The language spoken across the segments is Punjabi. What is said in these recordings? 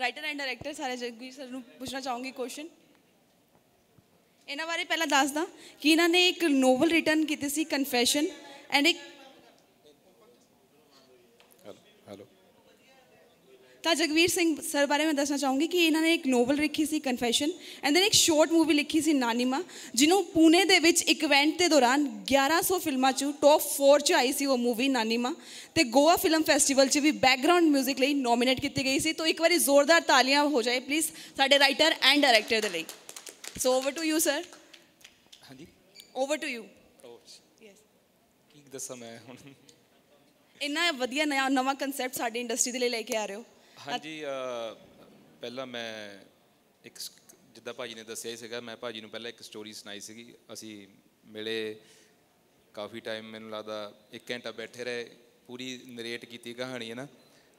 ਰਾਈਟਰ ਐਂਡ ਡਾਇਰੈਕਟਰ ਸਾਰੇ ਜਗਵੀਰ ਸਰ ਨੂੰ ਪੁੱਛਣਾ ਚਾਹੂੰਗੀ ਕੁਐਸਚਨ ਇਹਨਾਂ ਬਾਰੇ ਪਹਿਲਾਂ ਦੱਸਦਾ ਕਿ ਇਹਨਾਂ ਨੇ ਇੱਕ ਨੋਵਲ ਰਿਟਰਨ ਕੀਤੀ ਸੀ ਕਨਫੈਸ਼ਨ ਐਂਡ ਇੱਕ ਤਾਂ ਜਗਵੀਰ ਸਿੰਘ ਸਰ ਬਾਰੇ ਮੈਂ ਦੱਸਣਾ ਚਾਹੂੰਗੀ ਕਿ ਇਹਨਾਂ ਨੇ ਇੱਕ ਨੋਵਲ ਲਿਖੀ ਸੀ ਕਨਫੈਸ਼ਨ ਐਂਡ ਦੈਨ ਇੱਕ ਸ਼ਾਰਟ ਮੂਵੀ ਲਿਖੀ ਸੀ ਨਾਨੀਮਾ ਜਿਹਨੂੰ ਪੂਨੇ ਦੇ ਵਿੱਚ ਇੱਕ ਇਵੈਂਟ ਦੇ ਦੌਰਾਨ 1100 ਫਿਲਮਾਂ 'ਚ ਟੌਪ 4 ਚ ਆਈ ਸੀ ਉਹ ਮੂਵੀ ਨਾਨੀਮਾ ਤੇ ਗੋਆ ਫਿਲਮ ਫੈਸਟੀਵਲ 'ਚ ਵੀ ਬੈਕਗ੍ਰਾਉਂਡ 뮤직 ਲਈ ਨੋਮੀਨੇਟ ਕੀਤੀ ਗਈ ਸੀ ਤਾਂ ਇੱਕ ਵਾਰੀ ਜ਼ੋਰਦਾਰ ਤਾਲੀਆਂ ਹੋ ਜਾਏ ਪਲੀਜ਼ ਸਾਡੇ ਰਾਈਟਰ ਐਂਡ ਡਾਇਰੈਕਟਰ ਦੇ ਲਈ so over to you sir ਹਾਂਜੀ ਓਵਰ ਟੂ ਯੂ ਯੈਸ ਕੀ ਦੱਸਾਂ ਮੈਂ ਹੁਣ ਇੰਨਾ ਵਧੀਆ ਨਵਾਂ ਕਨਸੈਪਟ ਸਾਡੀ ਇੰਡਸਟਰੀ ਦੇ ਲਈ ਲੈ ਕੇ ਆ ਰਹੇ ਹੋ ਹਾਂਜੀ ਪਹਿਲਾਂ ਮੈਂ ਇੱਕ ਜਿੱਦਾਂ ਭਾਜੀ ਨੇ ਦੱਸਿਆ ਸੀਗਾ ਮੈਂ ਭਾਜੀ ਨੂੰ ਪਹਿਲਾਂ ਇੱਕ ਸਟੋਰੀ ਸੁਣਾਈ ਸੀਗੀ ਅਸੀਂ ਮਿਲੇ ਕਾਫੀ ਟਾਈਮ ਮੈਨੂੰ ਲੱਗਦਾ 1 ਘੰਟਾ ਬੈਠੇ ਰਹੇ ਪੂਰੀ ਨਰੇਟ ਕੀਤੀ ਕਹਾਣੀ ਹੈ ਨਾ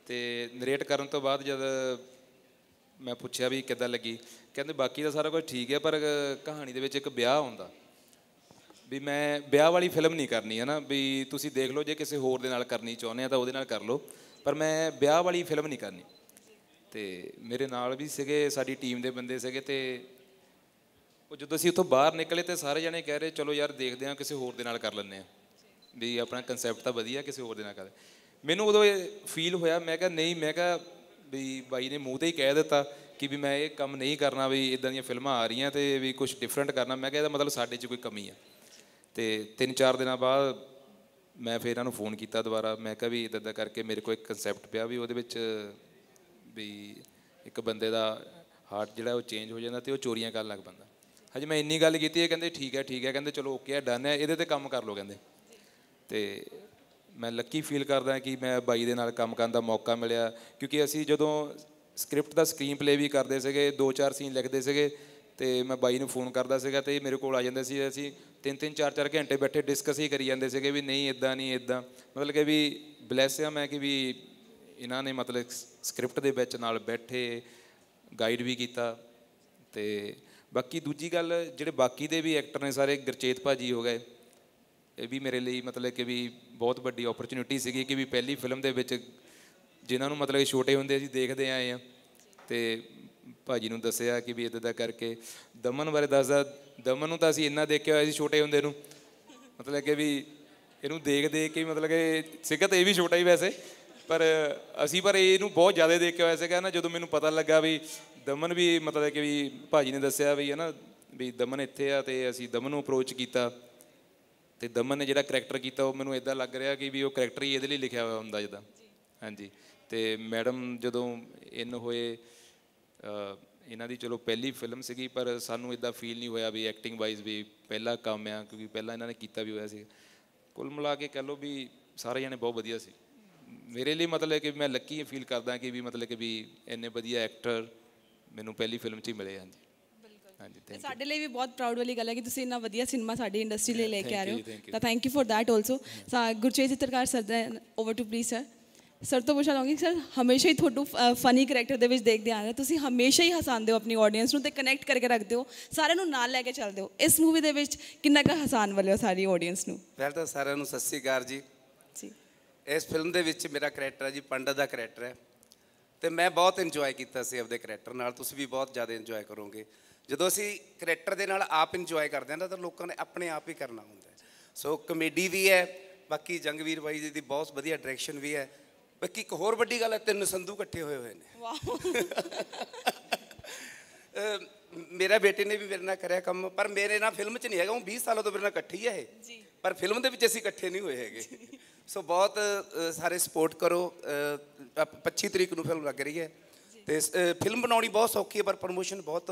ਤੇ ਨਰੇਟ ਕਰਨ ਤੋਂ ਬਾਅਦ ਜਦ ਮੈਂ ਪੁੱਛਿਆ ਵੀ ਕਿੱਦਾਂ ਲੱਗੀ ਕਹਿੰਦੇ ਬਾਕੀ ਦਾ ਸਾਰਾ ਕੁਝ ਠੀਕ ਹੈ ਪਰ ਕਹਾਣੀ ਦੇ ਵਿੱਚ ਇੱਕ ਵਿਆਹ ਹੁੰਦਾ ਵੀ ਮੈਂ ਵਿਆਹ ਵਾਲੀ ਫਿਲਮ ਨਹੀਂ ਕਰਨੀ ਹੈ ਨਾ ਵੀ ਤੁਸੀਂ ਦੇਖ ਲਓ ਜੇ ਕਿਸੇ ਹੋਰ ਦੇ ਨਾਲ ਕਰਨੀ ਚਾਹੁੰਦੇ ਆ ਤਾਂ ਉਹਦੇ ਨਾਲ ਕਰ ਲਓ ਪਰ ਮੈਂ ਵਿਆਹ ਵਾਲੀ ਫਿਲਮ ਨਹੀਂ ਕਰਨੀ ਤੇ ਮੇਰੇ ਨਾਲ ਵੀ ਸੀਗੇ ਸਾਡੀ ਟੀਮ ਦੇ ਬੰਦੇ ਸੀਗੇ ਤੇ ਉਹ ਜਦੋਂ ਅਸੀਂ ਉੱਥੋਂ ਬਾਹਰ ਨਿਕਲੇ ਤੇ ਸਾਰੇ ਜਣੇ ਕਹਿ ਰਹੇ ਚਲੋ ਯਾਰ ਦੇਖਦੇ ਹਾਂ ਕਿਸੇ ਹੋਰ ਦੇ ਨਾਲ ਕਰ ਲੈਂਦੇ ਆ ਵੀ ਆਪਣਾ ਕਨਸੈਪਟ ਤਾਂ ਵਧੀਆ ਕਿਸੇ ਹੋਰ ਦੇ ਨਾਲ ਕਰ ਮੈਨੂੰ ਉਦੋਂ ਇਹ ਫੀਲ ਹੋਇਆ ਮੈਂ ਕਿਹਾ ਨਹੀਂ ਮੈਂ ਕਿਹਾ ਵੀ ਬਾਈ ਨੇ ਮੂੰਹ ਤੇ ਹੀ ਕਹਿ ਦਿੱਤਾ ਕਿ ਵੀ ਮੈਂ ਇਹ ਕੰਮ ਨਹੀਂ ਕਰਨਾ ਵੀ ਇਦਾਂ ਦੀਆਂ ਫਿਲਮਾਂ ਆ ਰਹੀਆਂ ਤੇ ਵੀ ਕੁਝ ਡਿਫਰੈਂਟ ਕਰਨਾ ਮੈਂ ਕਿਹਾ ਇਹਦਾ ਮਤਲਬ ਸਾਡੇ 'ਚ ਕੋਈ ਕਮੀ ਆ ਤੇ 3-4 ਦਿਨਾਂ ਬਾਅਦ ਮੈਂ ਫਿਰ ਇਹਨਾਂ ਨੂੰ ਫੋਨ ਕੀਤਾ ਦੁਬਾਰਾ ਮੈਂ ਕਿਹਾ ਵੀ ਇਦਾਂ ਦਾ ਕਰਕੇ ਮੇਰੇ ਕੋਲ ਇੱਕ ਕਨਸੈਪਟ ਪਿਆ ਵੀ ਉਹਦੇ ਵਿੱਚ ਵੀ ਇੱਕ ਬੰਦੇ ਦਾ ਹਾਰਟ ਜਿਹੜਾ ਉਹ ਚੇਂਜ ਹੋ ਜਾਂਦਾ ਤੇ ਉਹ ਚੋਰੀਆਂ ਕਰਨ ਲੱਗ ਪੈਂਦਾ ਹਜੇ ਮੈਂ ਇੰਨੀ ਗੱਲ ਕੀਤੀ ਇਹ ਕਹਿੰਦੇ ਠੀਕ ਹੈ ਠੀਕ ਹੈ ਕਹਿੰਦੇ ਚਲੋ ਓਕੇ ਹੈ ਡਨ ਹੈ ਇਹਦੇ ਤੇ ਕੰਮ ਕਰ ਲਓ ਕਹਿੰਦੇ ਤੇ ਮੈਂ ਲੱਕੀ ਫੀਲ ਕਰਦਾ ਕਿ ਮੈਂ ਬਾਈ ਦੇ ਨਾਲ ਕੰਮ ਕਰਨ ਦਾ ਮੌਕਾ ਮਿਲਿਆ ਕਿਉਂਕਿ ਅਸੀਂ ਜਦੋਂ ਸਕ੍ਰਿਪਟ ਦਾ ਸਕਰੀਨ ਪਲੇ ਵੀ ਕਰਦੇ ਸੀਗੇ ਦੋ ਚਾਰ ਸੀਨ ਲਿਖਦੇ ਸੀਗੇ ਤੇ ਮੈਂ ਬਾਈ ਨੂੰ ਫੋਨ ਕਰਦਾ ਸੀਗਾ ਤੇ ਮੇਰੇ ਕੋਲ ਆ ਜਾਂਦੇ ਸੀ ਅਸੀਂ ਤਿੰਨ ਤਿੰਨ ਚਾਰ ਚਾਰ ਘੰਟੇ ਬੈਠੇ ਡਿਸਕਸ ਹੀ ਕਰੀ ਜਾਂਦੇ ਸੀਗੇ ਵੀ ਨਹੀਂ ਇਦਾਂ ਨਹੀਂ ਇਦਾਂ ਮਤਲਬ ਕਿ ਵੀ ਬਲੇਸਿਆ ਮੈਂ ਕਿ ਵੀ ਇਹਨਾਂ ਨੇ ਮਤਲਬ ਸਕ੍ਰਿਪਟ ਦੇ ਵਿੱਚ ਨਾਲ ਬੈਠੇ ਗਾਈਡ ਵੀ ਕੀਤਾ ਤੇ ਬਾਕੀ ਦੂਜੀ ਗੱਲ ਜਿਹੜੇ ਬਾਕੀ ਦੇ ਵੀ ਐਕਟਰ ਨੇ ਸਾਰੇ ਗਰਚੇਤ ਭਾਜੀ ਹੋ ਗਏ ਇਹ ਵੀ ਮੇਰੇ ਲਈ ਮਤਲਬ ਕਿ ਵੀ ਬਹੁਤ ਵੱਡੀ ਓਪਰਚ्युनिटी ਸੀਗੀ ਕਿ ਵੀ ਪਹਿਲੀ ਫਿਲਮ ਦੇ ਵਿੱਚ ਜਿਨ੍ਹਾਂ ਨੂੰ ਮਤਲਬ ਛੋਟੇ ਹੁੰਦੇ ਅਸੀਂ ਦੇਖਦੇ ਆਏ ਆ ਤੇ ਭਾਜੀ ਨੂੰ ਦੱਸਿਆ ਕਿ ਵੀ ਇਦਾਂ ਦਾ ਕਰਕੇ ਦਮਨ ਬਾਰੇ ਦੱਸਦਾ ਦਮਨ ਨੂੰ ਤਾਂ ਅਸੀਂ ਇੰਨਾ ਦੇਖਿਆ ਹੋਇਆ ਸੀ ਛੋਟੇ ਹੁੰਦੇ ਨੂੰ ਮਤਲਬ ਕਿ ਵੀ ਇਹਨੂੰ ਦੇਖ ਦੇਖ ਕੇ ਮਤਲਬ ਕਿ ਸਿੱਖਤ ਇਹ ਵੀ ਛੋਟਾ ਹੀ ਵੈਸੇ ਪਰ ਅਸੀਂ ਪਰ ਇਹਨੂੰ ਬਹੁਤ ਜ਼ਿਆਦਾ ਦੇਖਿਆ ਹੋਇਆ ਸੀਗਾ ਨਾ ਜਦੋਂ ਮੈਨੂੰ ਪਤਾ ਲੱਗਾ ਵੀ ਦਮਨ ਵੀ ਮਤਲਬ ਕਿ ਵੀ ਭਾਜੀ ਨੇ ਦੱਸਿਆ ਵੀ ਹੈ ਨਾ ਵੀ ਦਮਨ ਇੱਥੇ ਆ ਤੇ ਅਸੀਂ ਦਮਨ ਨੂੰ ਅਪਰੋਚ ਕੀਤਾ ਤੇ ਦਮਨ ਨੇ ਜਿਹੜਾ ਕੈਰੈਕਟਰ ਕੀਤਾ ਉਹ ਮੈਨੂੰ ਇਦਾਂ ਲੱਗ ਰਿਹਾ ਕਿ ਵੀ ਉਹ ਕੈਰੈਕਟਰ ਹੀ ਇਹਦੇ ਲਈ ਲਿਖਿਆ ਹੋਇਆ ਹੁੰਦਾ ਜਦਾਂ ਹਾਂਜੀ ਤੇ ਮੈਡਮ ਜਦੋਂ ਇਨ ਹੋਏ ਇਹਨਾਂ ਦੀ ਚਲੋ ਪਹਿਲੀ ਫਿਲਮ ਸੀਗੀ ਪਰ ਸਾਨੂੰ ਇਦਾਂ ਫੀਲ ਨਹੀਂ ਹੋਇਆ ਵੀ ਐਕਟਿੰਗ ਵਾਈਜ਼ ਵੀ ਪਹਿਲਾ ਕੰਮ ਆ ਕਿਉਂਕਿ ਪਹਿਲਾਂ ਇਹਨਾਂ ਨੇ ਕੀਤਾ ਵੀ ਹੋਇਆ ਸੀ ਕੁੱਲ ਮਿਲਾ ਕੇ ਕਹ ਲੋ ਵੀ ਸਾਰੇ ਜਣੇ ਬਹੁਤ ਵਧੀਆ ਸੀ ਮੇਰੇ ਲਈ ਮਤਲਬ ਕਿ ਮੈਂ ਲੱਕੀ ਫੀਲ ਕਰਦਾ ਕਿ ਵੀ ਮਤਲਬ ਕਿ ਵੀ ਇੰਨੇ ਵਧੀਆ ਐਕਟਰ ਮੈਨੂੰ ਪਹਿਲੀ ਫਿਲਮ 'ਚ ਹੀ ਮਿਲੇ ਹਾਂਜੀ ਹਾਂਜੀ ਸਾਡੇ ਲਈ ਵੀ ਬਹੁਤ ਪ੍ਰਾਊਡ ਵਾਲੀ ਗੱਲ ਹੈ ਕਿ ਤੁਸੀਂ ਇੰਨਾ ਵਧੀਆ ਸਿਨੇਮਾ ਸਾਡੀ ਇੰਡਸਟਰੀ ਲਈ ਲੈ ਕੇ ਆ ਰਹੇ ਹੋ ਤਾਂ thank you for that also ਜੀ ਚਿੱਤਰਕਾਰ ਸਰ ਦਾ over to please sir sir ਤੋਂ ਪੁੱਛਣਾ ਚਾਹਾਂਗੀ ਸਰ ਹਮੇਸ਼ਾ ਹੀ ਤੁਹਾਨੂੰ ਫਨੀ ਕੈਰੈਕਟਰ ਦੇ ਵਿੱਚ ਦੇਖਦੇ ਆ ਰਹੇ ਤੁਸੀਂ ਹਮੇਸ਼ਾ ਹੀ ਹਸਾਉਂਦੇ ਹੋ ਆਪਣੀ ਆਡੀਅנס ਨੂੰ ਤੇ ਕਨੈਕਟ ਕਰਕੇ ਰੱਖਦੇ ਹੋ ਸਾਰਿਆਂ ਨੂੰ ਨਾਲ ਲੈ ਕੇ ਚੱਲਦੇ ਹੋ ਇਸ ਮੂਵੀ ਦੇ ਵਿੱਚ ਕਿੰਨਾ ਕੁ ਹਸਾਨ ਵਾਲੇ ਹੋ ਸਾਰੀ ਆਡੀਅנס ਨੂੰ ਪਹਿਲਾਂ ਤਾਂ ਸਾਰਿਆਂ ਨੂੰ ਸਤਿ ਸ੍ਰੀ ਅਕਾਲ ਜੀ ਜੀ ਇਸ ਫਿਲਮ ਦੇ ਵਿੱਚ ਮੇਰਾ ਕੈਰੈਕਟਰ ਹੈ ਜੀ ਪੰਡਤ ਦਾ ਕੈਰੈਕਟਰ ਹੈ ਤੇ ਮੈਂ ਬਹੁਤ ਇੰਜੋਏ ਕੀਤਾ ਸੀ ਆਪਦੇ ਕੈਰੈਕਟਰ ਨਾਲ ਤੁਸੀਂ ਵੀ ਬਹੁਤ ਜ਼ਿਆਦਾ ਇੰਜੋਏ ਕਰੋਗੇ ਜਦੋਂ ਅਸੀਂ ਕੈਰੈਕਟਰ ਦੇ ਨਾਲ ਆਪ ਇੰਜੋਏ ਕਰਦੇ ਹਾਂ ਤਾਂ ਲੋਕਾਂ ਨੇ ਆਪਣੇ ਆਪ ਹੀ ਕਰਨਾ ਹੁੰਦਾ ਸੋ ਕਮੇਡੀ ਵੀ ਹੈ ਬਾਕੀ ਜੰਗਵੀਰ ਬਾਈ ਜੀ ਦੀ ਬਹੁਤ ਵਧੀਆ ਡਾਇਰੈਕਸ਼ਨ ਵੀ ਹੈ ਬਾਕੀ ਇੱਕ ਹੋਰ ਵੱਡੀ ਗੱਲ ਹੈ ਤਿੰਨ ਸੰਧੂ ਇਕੱਠੇ ਹੋਏ ਹੋਏ ਨੇ ਵਾਓ ਮੇਰਾ ਬੇਟੇ ਨੇ ਵੀ ਮੇਰੇ ਨਾਲ ਕਰਿਆ ਕੰਮ ਪਰ ਮੇਰੇ ਨਾਲ ਫਿਲਮ 'ਚ ਨਹੀਂ ਹੈਗਾ ਉਹ 20 ਸਾਲਾਂ ਤੋਂ ਮੇਰੇ ਨਾਲ ਇਕੱਠੇ ਹੀ ਹੈ ਇਹ ਜੀ ਪਰ ਫਿਲਮ ਦੇ ਵਿੱਚ ਅਸੀਂ ਇਕੱਠੇ ਨਹੀਂ ਹੋਏ ਹੈਗੇ ਸੋ ਬਹੁਤ ਸਾਰੇ ਸਪੋਰਟ ਕਰੋ 25 ਤਰੀਕ ਨੂੰ ਫਿਲਮ ਲੱਗ ਰਹੀ ਹੈ ਤੇ ਫਿਲਮ ਬਣਾਉਣੀ ਬਹੁਤ ਸੌਖੀ ਹੈ ਪਰ ਪ੍ਰੋਮੋਸ਼ਨ ਬਹੁਤ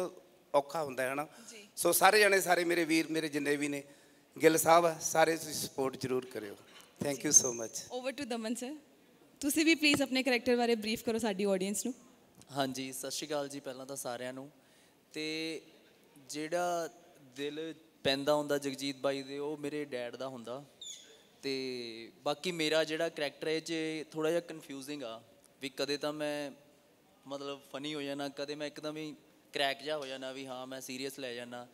ਔਖਾ ਹੁੰਦਾ ਹੈ ਨਾ ਸੋ ਸਾਰੇ ਜਣੇ ਸਾਰੇ ਮੇਰੇ ਵੀਰ ਮੇਰੇ ਜਿੰਨੇ ਵੀ ਨੇ ਗਿੱਲ ਸਾਹਿਬ ਸਾਰੇ ਤੁਸੀਂ ਸਪੋਰਟ ਜ਼ਰੂਰ ਕਰਿਓ thank you so much over to Daman sir ਤੁਸੀਂ ਵੀ ਪਲੀਜ਼ ਆਪਣੇ ਕੈਰੈਕਟਰ ਬਾਰੇ ਬਰੀਫ ਕਰੋ ਸਾਡੀ ਆਡੀਅנס ਨੂੰ ਹਾਂਜੀ ਸਤਿ ਸ਼੍ਰੀ ਅਕਾਲ ਜੀ ਪਹਿਲਾਂ ਤਾਂ ਸਾਰਿਆਂ ਨੂੰ ਤੇ ਜਿਹੜਾ ਦਿਲ ਪੈਂਦਾ ਹੁੰਦਾ ਜਗਜੀਤ ਬਾਈ ਦੇ ਉਹ ਮੇਰੇ ਡੈਡ ਦਾ ਹੁੰਦਾ ਤੇ ਬਾਕੀ ਮੇਰਾ ਜਿਹੜਾ ਕੈਰੈਕਟਰ ਹੈ ਜੇ ਥੋੜਾ ਜਿਹਾ ਕਨਫਿਊਜ਼ਿੰਗ ਆ ਵੀ ਕਦੇ ਤਾਂ ਮੈਂ ਮਤਲਬ ਫਨੀ ਹੋ ਜਾਣਾ ਕਦੇ ਮੈਂ ਇੱਕਦਮ ਹੀ ਕ੍ਰੈਕ ਜਾ ਹੋ ਜਾਣਾ ਵੀ ਹਾਂ ਮੈਂ ਸੀਰੀਅਸ ਲੈ ਜਾਣਾ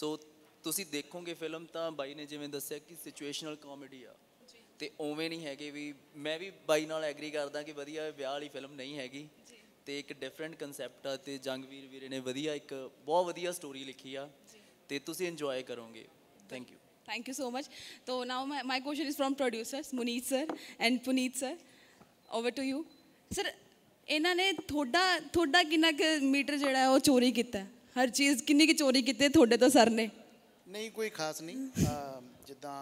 ਸੋ ਤੁਸੀਂ ਦੇਖੋਗੇ ਫਿਲਮ ਤਾਂ ਬਾਈ ਨੇ ਜਿਵੇਂ ਦੱਸਿਆ ਕਿ ਸਿਚੁਏਸ਼ਨਲ ਕਾਮੇਡੀ ਆ ਤੇ ਉਵੇਂ ਨਹੀਂ ਹੈਗੇ ਵੀ ਮੈਂ ਵੀ ਬਾਈ ਨਾਲ ਐਗਰੀ ਕਰਦਾ ਕਿ ਵਧੀਆ ਵਿਆਹ ਵਾਲੀ ਫਿਲਮ ਨਹੀਂ ਹੈਗੀ ਤੇ ਇੱਕ ਡਿਫਰੈਂਟ ਕਨਸੈਪਟ ਆ ਤੇ ਜੰਗਵੀਰ ਵੀਰੇ ਨੇ ਵਧੀਆ ਇੱਕ ਬਹੁਤ ਵਧੀਆ ਸਟੋਰੀ ਲਿਖੀ ਆ ਤੇ ਤੁਸੀਂ ਇੰਜੋਏ ਕਰੋਗੇ thank you thank you so much. ਤੋ now my question is from producers Munit sir and Punit sir over to you sir ਇਹਨਾਂ ਨੇ ਥੋੜਾ ਥੋੜਾ ਕਿੰਨਾ ਕਿ ਮੀਟਰ ਜਿਹੜਾ ਉਹ ਚੋਰੀ ਕੀਤਾ ਹਰ ਚੀਜ਼ ਕਿੰਨੀ ਕਿ ਚੋਰੀ ਕੀਤੀ ਤੁਹਾਡੇ ਤੋਂ ਸਰ ਨੇ ਨਹੀਂ ਕੋਈ ਖਾਸ ਨਹੀਂ ਜਿੱਦਾਂ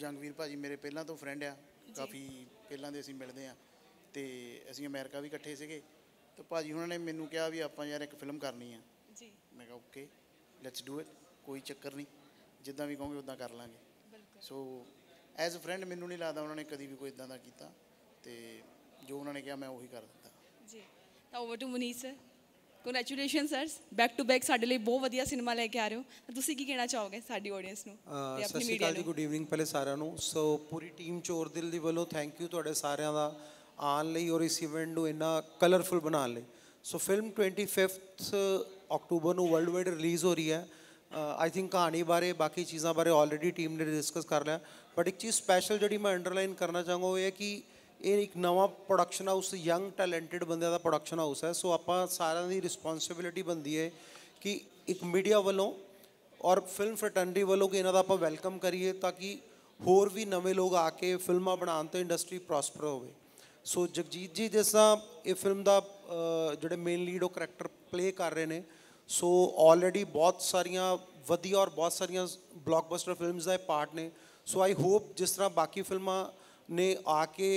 ਜੰਗਵੀਰ ਭਾਜੀ ਮੇਰੇ ਪਹਿਲਾਂ ਤੋਂ ਫਰੈਂਡ ਆ ਕਾਫੀ ਪਹਿਲਾਂ ਦੇ ਅਸੀਂ ਮਿਲਦੇ ਆ ਤੇ ਅਸੀਂ ਅਮਰੀਕਾ ਵੀ ਇਕੱਠੇ ਸੀਗੇ ਤੇ ਭਾਜੀ ਉਹਨਾਂ ਨੇ ਮੈਨੂੰ ਕਿਹਾ ਵੀ ਆਪਾਂ ਯਾਰ ਇੱਕ ਫਿਲਮ ਕਰਨੀ ਆ ਜੀ ਮੈਂ ਕਿਹਾ ਓਕੇ ਲੈਟਸ ਡੂ ਇਟ ਕੋਈ ਚੱਕਰ ਨਹੀਂ ਜਿੱਦਾਂ ਵੀ ਕਹੋਗੇ ਉਦਾਂ ਕਰ ਲਾਂਗੇ ਸੋ ਐਜ਼ ਅ ਫਰੈਂਡ ਮੈਨੂੰ ਨਹੀਂ ਲੱਗਦਾ ਉਹਨਾਂ ਨੇ ਕਦੀ ਵੀ ਕੋਈ ਇਦਾਂ ਦਾ ਕੀਤਾ ਤੇ ਜੋ ਉਹਨਾਂ ਨੇ ਕਿਹਾ ਮੈਂ ਉਹੀ ਕਰ ਦਿੱਤਾ ਜੀ ਤਾਂ over to Munish sir congratulation sir back to back ਸਾਡੇ ਲਈ ਬਹੁਤ ਵਧੀਆ ਸਿਨੇਮਾ ਲੈ ਕੇ ਆ ਰਹੇ ਹੋ ਤੁਸੀਂ ਕੀ ਕਹਿਣਾ ਚਾਹੋਗੇ ਸਾਡੀ ਆਡੀਅנס ਨੂੰ ਤੇ ਆਪਣੀ ਮੀਡੀਆ ਨੂੰ ਗੁੱਡ ਈਵਨਿੰਗ ਪਹਿਲੇ ਸਾਰਿਆਂ ਨੂੰ ਸੋ ਪੂਰੀ ਟੀਮ ਚੋਰ ਦਿਲ ਦੀ ਵੱਲੋਂ ਥੈਂਕ ਯੂ ਤੁਹਾਡੇ ਸਾਰਿਆਂ ਦਾ ਆਉਣ ਲਈ ਔਰ ਇਸ ਇਵੈਂਟ ਨੂੰ ਇੰਨਾ ਕਲਰਫੁਲ ਬਣਾਉਣ ਲਈ ਸੋ ਫਿਲਮ 25th ਅਕਤੂਬਰ ਨੂੰ ਵਰਲਡ ਵਾਈਡ ਰਿਲੀਜ਼ ਹੋ ਰਹੀ ਹੈ ਆਈ ਥਿੰਕ ਕਹਾਣੀ ਬਾਰੇ ਬਾਕੀ ਚੀਜ਼ਾਂ ਬਾਰੇ ਆਲਰੇਡੀ ਟੀਮ ਨੇ ਡਿਸਕਸ ਕਰ ਲਿਆ ਬਟ ਇੱਕ ਚੀਜ਼ ਸਪੈਸ਼ਲ ਜਿਹੜੀ ਮੈਂ ਅੰਡਰਲਾਈਨ ਕਰਨਾ ਚਾਹਾਂਗਾ ਉਹ ਇਹ ਕਿ ਇਹ ਇੱਕ ਨਵਾਂ ਪ੍ਰੋਡਕਸ਼ਨ ਹਾਊਸ ਯੰਗ ਟੈਲੈਂਟਡ ਬੰਦਿਆਂ ਦਾ ਪ੍ਰੋਡਕਸ਼ਨ ਹਾਊਸ ਹੈ ਸੋ ਆਪਾਂ ਸਾਰਿਆਂ ਦੀ ਰਿਸਪੌਂਸਿਬਿਲਟੀ ਬਣਦੀ ਹੈ ਕਿ ਇੱਕ ਮੀਡੀਆ ਵੱਲੋਂ ਔਰ ਫਿਲਮ ਫਰਟੈਂਡੀ ਵੱਲੋਂ ਕਿ ਇਹਨਾਂ ਦਾ ਆਪਾਂ ਵੈਲਕਮ ਕਰੀਏ ਤਾਂ ਕਿ ਹੋਰ ਵੀ ਨਵੇਂ ਲੋਕ ਆ ਕੇ ਫਿਲਮਾਂ ਬਣਾਉਣ ਤੇ ਇੰਡਸਟਰੀ ਪ੍ਰੋਸਪਰ ਹੋਵੇ ਸੋ ਜਗਜੀਤ ਜੀ ਜਿਸਾ ਇਹ ਫਿਲਮ ਦਾ ਜਿਹੜੇ ਮੇਨ ਲੀਡ ਉਹ ਕੈਰੈਕਟਰ ਪਲੇ ਕਰ ਰਹੇ ਨੇ ਸੋ ਆਲਰੇਡੀ ਬਹੁਤ ਸਾਰੀਆਂ ਵਧੀਆ ਔਰ ਬਹੁਤ ਸਾਰੀਆਂ ਬਲੌਕਬਸਟਰ ਫਿਲਮਸ ਦਾ ਪਾਰਟ ਨੇ ਸੋ ਆਈ ਹੋਪ ਜਿਸ ਤਰ੍ਹਾਂ ਬਾਕੀ ਫਿਲਮਾਂ ਨੇ ਆ ਕੇ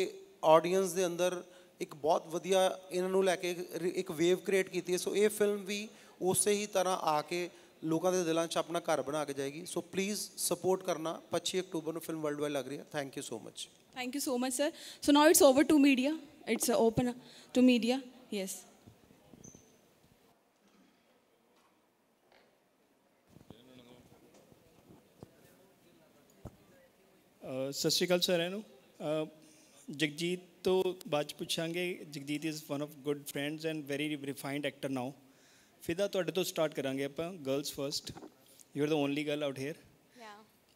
ਆਡੀਅנס ਦੇ ਅੰਦਰ ਇੱਕ ਬਹੁਤ ਵਧੀਆ ਇਹਨਾਂ ਨੂੰ ਲੈ ਕੇ ਇੱਕ ਵੇਵ ਕ੍ਰੀਏਟ ਕੀਤੀ ਹੈ ਸੋ ਇਹ ਫਿਲਮ ਵੀ ਉਸੇ ਹੀ ਤਰ੍ਹਾਂ ਆ ਕੇ ਲੋਕਾਂ ਦੇ ਦਿਲਾਂ 'ਚ ਆਪਣਾ ਘਰ ਬਣਾ ਕੇ ਜਾਏਗੀ ਸੋ ਪਲੀਜ਼ ਸਪੋਰਟ ਕਰਨਾ 25 ਅਕਤੂਬਰ ਨੂੰ ਫਿਲਮ ਵਰਲਡ ਵਾਈਡ ਲੱਗ ਰਹੀ ਹੈ thank you so much thank you so much sir so now it's over to media it's open to media yes ਸਸਿਕਲ ਸਰ ਇਹਨੂੰ ਜਗਜੀਤ ਤੋਂ ਬਾਅਦ ਪੁੱਛਾਂਗੇ Jagjit is one of good friends and very refined actor now Fida ਤੁਹਾਡੇ ਤੋਂ ਸਟਾਰਟ ਕਰਾਂਗੇ ਆਪਾਂ girls first you are the only girl out here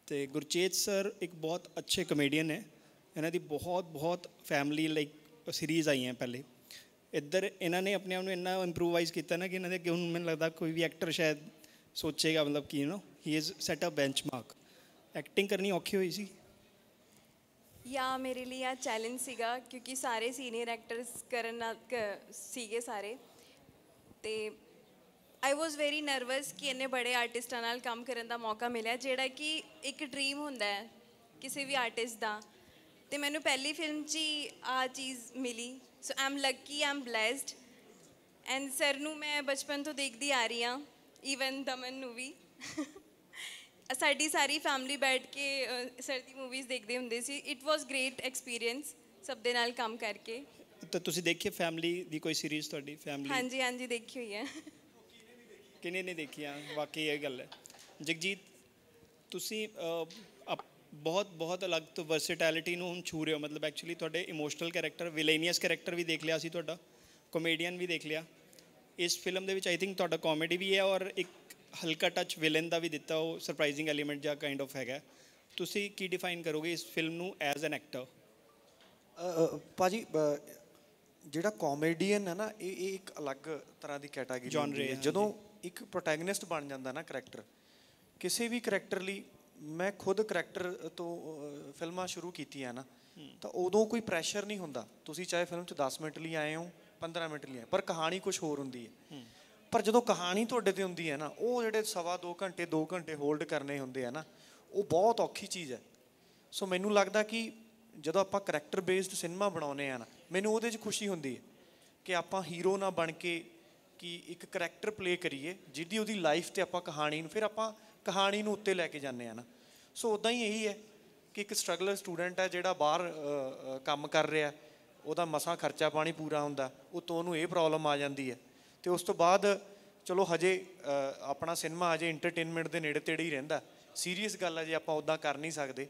ਤੇ ਗੁਰਚੇਤ ਸਰ ਇੱਕ ਬਹੁਤ ਅੱਛੇ ਕਮੇਡੀਅਨ ਹੈ ਇਹਨਾਂ ਦੀ ਬਹੁਤ ਬਹੁਤ ਫੈਮਿਲੀ ਲਾਈਕ ਸੀਰੀਜ਼ ਆਈਆਂ ਪਹਿਲੇ ਇੱਧਰ ਇਹਨਾਂ ਨੇ ਆਪਣੇ ਆਪ ਨੂੰ ਇੰਨਾ ਇੰਪਰੂਵਾਈਜ਼ ਕੀਤਾ ਨਾ ਕਿ ਇਹਨਾਂ ਦੇ ਅੱਗੇ ਹੁਣ ਮੈਨੂੰ ਲੱਗਦਾ ਕੋਈ ਵੀ ਐਕਟਰ ਸ਼ਾਇਦ ਸੋਚੇਗਾ ਮਤਲਬ ਕਿ you know he is set a benchmark acting ਕਰਨੀ ਔਖੀ ਹੋਈ ਸੀ ਯਾ ਮੇਰੇ ਲਈ ਆ ਚੈਲੰਜ ਸੀਗਾ ਕਿਉਂਕਿ ਸਾਰੇ ਸੀਨੀਅਰ ਐਕਟਰਸ ਕਰਨ ਸੀਗੇ ਸਾਰੇ ਤੇ ਆਈ ਵਾਸ ਵੈਰੀ ਨਰਵਸ ਕਿ ਇੰਨੇ ਬੜੇ ਆਰਟਿਸਟਾਂ ਨਾਲ ਕੰਮ ਕਰਨ ਦਾ ਮੌਕਾ ਮਿਲਿਆ ਜਿਹੜਾ ਕਿ ਇੱਕ ਡ੍ਰੀਮ ਹੁੰਦਾ ਹੈ ਕਿਸੇ ਵੀ ਆਰਟਿਸਟ ਦਾ ਤੇ ਮੈਨੂੰ ਪਹਿਲੀ ਫਿਲਮ 'ਚ ਹੀ ਆ ਚੀਜ਼ ਮਿਲੀ so I'm lucky I'm blessed and sir ਨੂੰ ਮੈਂ ਬਚਪਨ ਤੋਂ ਦੇਖਦੀ ਆ ਰਹੀ ਆ ਈਵਨ ਦਮਨ ਨੂੰ ਵੀ ਸਾਡੀ ਸਾਰੀ ਫੈਮਿਲੀ ਬੈਠ ਕੇ ਸਰਦੀ ਮੂਵੀਜ਼ ਦੇਖਦੇ ਹੁੰਦੇ ਸੀ ਇਟ ਵਾਸ ਗ੍ਰੇਟ ਐਕਸਪੀਰੀਅੰਸ ਸਭ ਦੇ ਨਾਲ ਕੰਮ ਕਰਕੇ ਤਾਂ ਤੁਸੀਂ ਦੇਖੀ ਫੈਮਿਲੀ ਦੀ ਕੋਈ ਸੀਰੀਜ਼ ਤੁਹਾਡੀ ਫੈਮਿਲੀ ਹਾਂਜੀ ਹਾਂਜੀ ਦੇਖੀ ਹੋਈ ਹੈ ਕਿਨੇ ਨੇ ਦੇਖੀਆਂ ਵਾਕਈ ਇਹ ਗੱਲ ਹੈ ਜਗਜੀਤ ਤੁਸੀਂ ਬਹੁਤ ਬਹੁਤ ਅਲੱਗ ਤੋਂ ਵਰਸਟਾਈਲਿਟੀ ਨੂੰ ਹੁਣ ਛੂ ਰਹੇ ਹੋ ਮਤਲਬ ਐਕਚੁਅਲੀ ਤੁਹਾਡੇ ਇਮੋਸ਼ਨਲ ਕੈਰੈਕਟਰ ਵਿਲੇਨੀਅਸ ਕੈਰੈਕਟਰ ਵੀ ਦੇਖ ਲਿਆ ਸੀ ਤੁਹਾਡਾ ਕਾਮੇਡੀਅਨ ਵੀ ਦੇਖ ਲਿਆ ਇਸ ਫਿਲਮ ਦੇ ਵਿੱਚ ਆਈ ਥਿੰਕ ਤੁਹਾਡਾ ਕਾਮੇਡੀ ਵੀ ਹੈ ਔਰ ਇੱਕ ਹਲਕਾ ਟੱਚ ਵਿਲਨ ਦਾ ਵੀ ਦਿੱਤਾ ਉਹ ਸਰਪ੍ਰਾਈਜ਼ਿੰਗ ਐਲੀਮੈਂਟ ਜਾਂ ਕਾਈਂਡ ਆਫ ਹੈਗਾ ਤੁਸੀਂ ਕੀ ਡਿਫਾਈਨ ਕਰੋਗੇ ਇਸ ਫਿਲਮ ਨੂੰ ਐਜ਼ ਐਨ ਐਕਟਰ ਭਾਜੀ ਜਿਹੜਾ ਕਾਮੇਡੀਅਨ ਹੈ ਨਾ ਇਹ ਇਹ ਇੱਕ ਅਲੱਗ ਤਰ੍ਹਾਂ ਦੀ ਕੈਟਾਗਰੀ ਹੈ ਜਦੋਂ ਇੱਕ ਪ੍ਰੋਟੈਗਨਿਸਟ ਬਣ ਜਾਂਦਾ ਨਾ ਕੈਰੈਕਟਰ ਕਿਸੇ ਵੀ ਕੈਰੈਕਟਰ ਲਈ ਮੈਂ ਖੁਦ ਕੈਰੈਕਟਰ ਤੋਂ ਫਿਲਮਾਂ ਸ਼ੁਰੂ ਕੀਤੀਆਂ ਨਾ ਤਾਂ ਉਦੋਂ ਕੋਈ ਪ੍ਰੈਸ਼ਰ ਨਹੀਂ ਹੁੰਦਾ ਤੁਸੀਂ ਚਾਹੇ ਫਿਲਮ 'ਚ 10 ਮਿੰਟ ਲਈ ਆਏ ਹੋ 15 ਮਿੰਟ ਲਈ ਆਏ ਪਰ ਕਹਾਣੀ ਕੁਝ ਹੋਰ ਹੁੰਦੀ ਹੈ ਪਰ ਜਦੋਂ ਕਹਾਣੀ ਤੁਹਾਡੇ ਤੇ ਹੁੰਦੀ ਹੈ ਨਾ ਉਹ ਜਿਹੜੇ ਸਵਾ 2 ਘੰਟੇ 2 ਘੰਟੇ ਹੋਲਡ ਕਰਨੇ ਹੁੰਦੇ ਆ ਨਾ ਉਹ ਬਹੁਤ ਔਖੀ ਚੀਜ਼ ਹੈ ਸੋ ਮੈਨੂੰ ਲੱਗਦਾ ਕਿ ਜਦੋਂ ਆਪਾਂ ਕੈਰੈਕਟਰ ਬੇਸਡ ਸਿਨੇਮਾ ਬਣਾਉਨੇ ਆ ਨਾ ਮੈਨੂੰ ਉਹਦੇ 'ਚ ਖੁਸ਼ੀ ਹੁੰਦੀ ਹੈ ਕਿ ਆਪਾਂ ਹੀਰੋ ਨਾ ਬਣ ਕੇ ਕਿ ਇੱਕ ਕੈਰੈਕਟਰ ਪਲੇ ਕਰੀਏ ਜਿੱਦੀ ਉਹਦੀ ਲਾਈਫ ਤੇ ਆਪਾਂ ਕਹਾਣੀ ਨੂੰ ਫਿਰ ਆਪਾਂ ਕਹਾਣੀ ਨੂੰ ਉੱਤੇ ਲੈ ਕੇ ਜਾਂਦੇ ਆ ਨਾ ਸੋ ਉਦਾਂ ਹੀ ਇਹੀ ਹੈ ਕਿ ਇੱਕ ਸਟਰਗਲਰ ਸਟੂਡੈਂਟ ਹੈ ਜਿਹੜਾ ਬਾਹਰ ਕੰਮ ਕਰ ਰਿਹਾ ਉਹਦਾ ਮਸਾਂ ਖਰਚਾ ਪਾਣੀ ਪੂਰਾ ਹੁੰਦਾ ਉਹ ਤੋਂ ਉਹਨੂੰ ਇਹ ਪ੍ਰੋਬਲਮ ਆ ਜਾਂਦੀ ਹੈ ਤੇ ਉਸ ਤੋਂ ਬਾਅਦ ਚਲੋ ਹਜੇ ਆਪਣਾ ਸਿਨੇਮਾ ਹਜੇ ਐਂਟਰਟੇਨਮੈਂਟ ਦੇ ਨੇੜੇ ਤੇੜੇ ਹੀ ਰਹਿੰਦਾ ਸੀਰੀਅਸ ਗੱਲ ਹੈ ਜੇ ਆਪਾਂ ਉਦਾਂ ਕਰ ਨਹੀਂ ਸਕਦੇ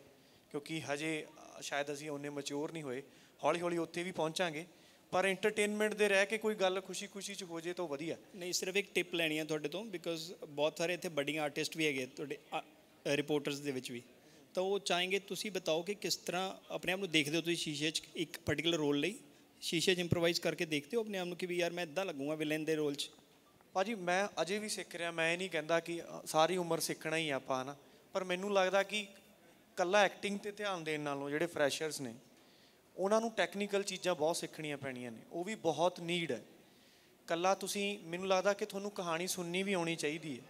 ਕਿਉਂਕਿ ਹਜੇ ਸ਼ਾਇਦ ਅਸੀਂ ਉਹਨੇ ਮੈਚੁਰ ਨਹੀਂ ਹੋਏ ਹੌਲੀ ਹੌਲੀ ਉੱਥੇ ਵੀ ਪਹੁੰਚਾਂਗੇ ਪਰ ਐਂਟਰਟੇਨਮੈਂਟ ਦੇ ਰਹਿ ਕੇ ਕੋਈ ਗੱਲ ਖੁਸ਼ੀ-ਖੁਸ਼ੀ ਚ ਹੋ ਜੇ ਤਾਂ ਵਧੀਆ ਨਹੀਂ ਸਿਰਫ ਇੱਕ ਟਿਪ ਲੈਣੀ ਹੈ ਤੁਹਾਡੇ ਤੋਂ ਬਿਕੋਜ਼ ਬਹੁਤ ਸਾਰੇ ਇੱਥੇ ਵੱਡੀਆਂ ਆਰਟਿਸਟ ਵੀ ਹੈਗੇ ਤੁਹਾਡੇ ਰਿਪੋਰਟਰਸ ਦੇ ਵਿੱਚ ਵੀ ਤਾਂ ਉਹ ਚਾਹਣਗੇ ਤੁਸੀਂ ਬਤਾਓ ਕਿ ਕਿਸ ਤਰ੍ਹਾਂ ਆਪਣੇ ਆਪ ਨੂੰ ਦੇਖਦੇ ਹੋ ਤੁਸੀਂ ਸ਼ੀਸ਼ੇ 'ਚ ਇੱਕ ਪਾਰਟਿਕੂਲਰ ਰੋਲ ਲਈ ਸ਼ੀਸ਼ੇ 'ਚ ਇੰਪਰੋਵਾਈਜ਼ ਕਰਕੇ ਦੇਖਦੇ ਹੋ ਆਪਣੇ ਆਪ ਨੂੰ ਕਿ ਵੀ ਯਾਰ ਮੈਂ ਇਦਾਂ ਲੱਗੂਗਾ ਵਿਲੇਨ ਦੇ ਰੋਲ 'ਚ ਭਾਜੀ ਮੈਂ ਅਜੇ ਵੀ ਸਿੱਖ ਰਿਹਾ ਮੈਂ ਇਹ ਨਹੀਂ ਕਹਿੰਦਾ ਕਿ ਸਾਰੀ ਉਮਰ ਸਿੱਖਣਾ ਹੀ ਆਪਾਂ ਨਾ ਪਰ ਮੈਨੂੰ ਲੱਗਦਾ ਕਿ ਕੱਲਾ ਐਕਟਿੰਗ ਤੇ ਧਿਆਨ ਦੇਣ ਨਾਲੋਂ ਜਿਹੜੇ ਫਰੈਸ਼ਰਸ ਨੇ ਉਹਨਾਂ ਨੂੰ ਟੈਕਨੀਕਲ ਚੀਜ਼ਾਂ ਬਹੁਤ ਸਿੱਖਣੀਆਂ ਪੈਣੀਆਂ ਨੇ ਉਹ ਵੀ ਬਹੁਤ ਨੀਡ ਹੈ ਕੱਲਾ ਤੁਸੀਂ ਮੈਨੂੰ ਲੱਗਦਾ ਕਿ ਤੁਹਾਨੂੰ ਕਹਾਣੀ ਸੁਣਨੀ ਵੀ ਆਉਣੀ ਚਾਹੀਦੀ ਹੈ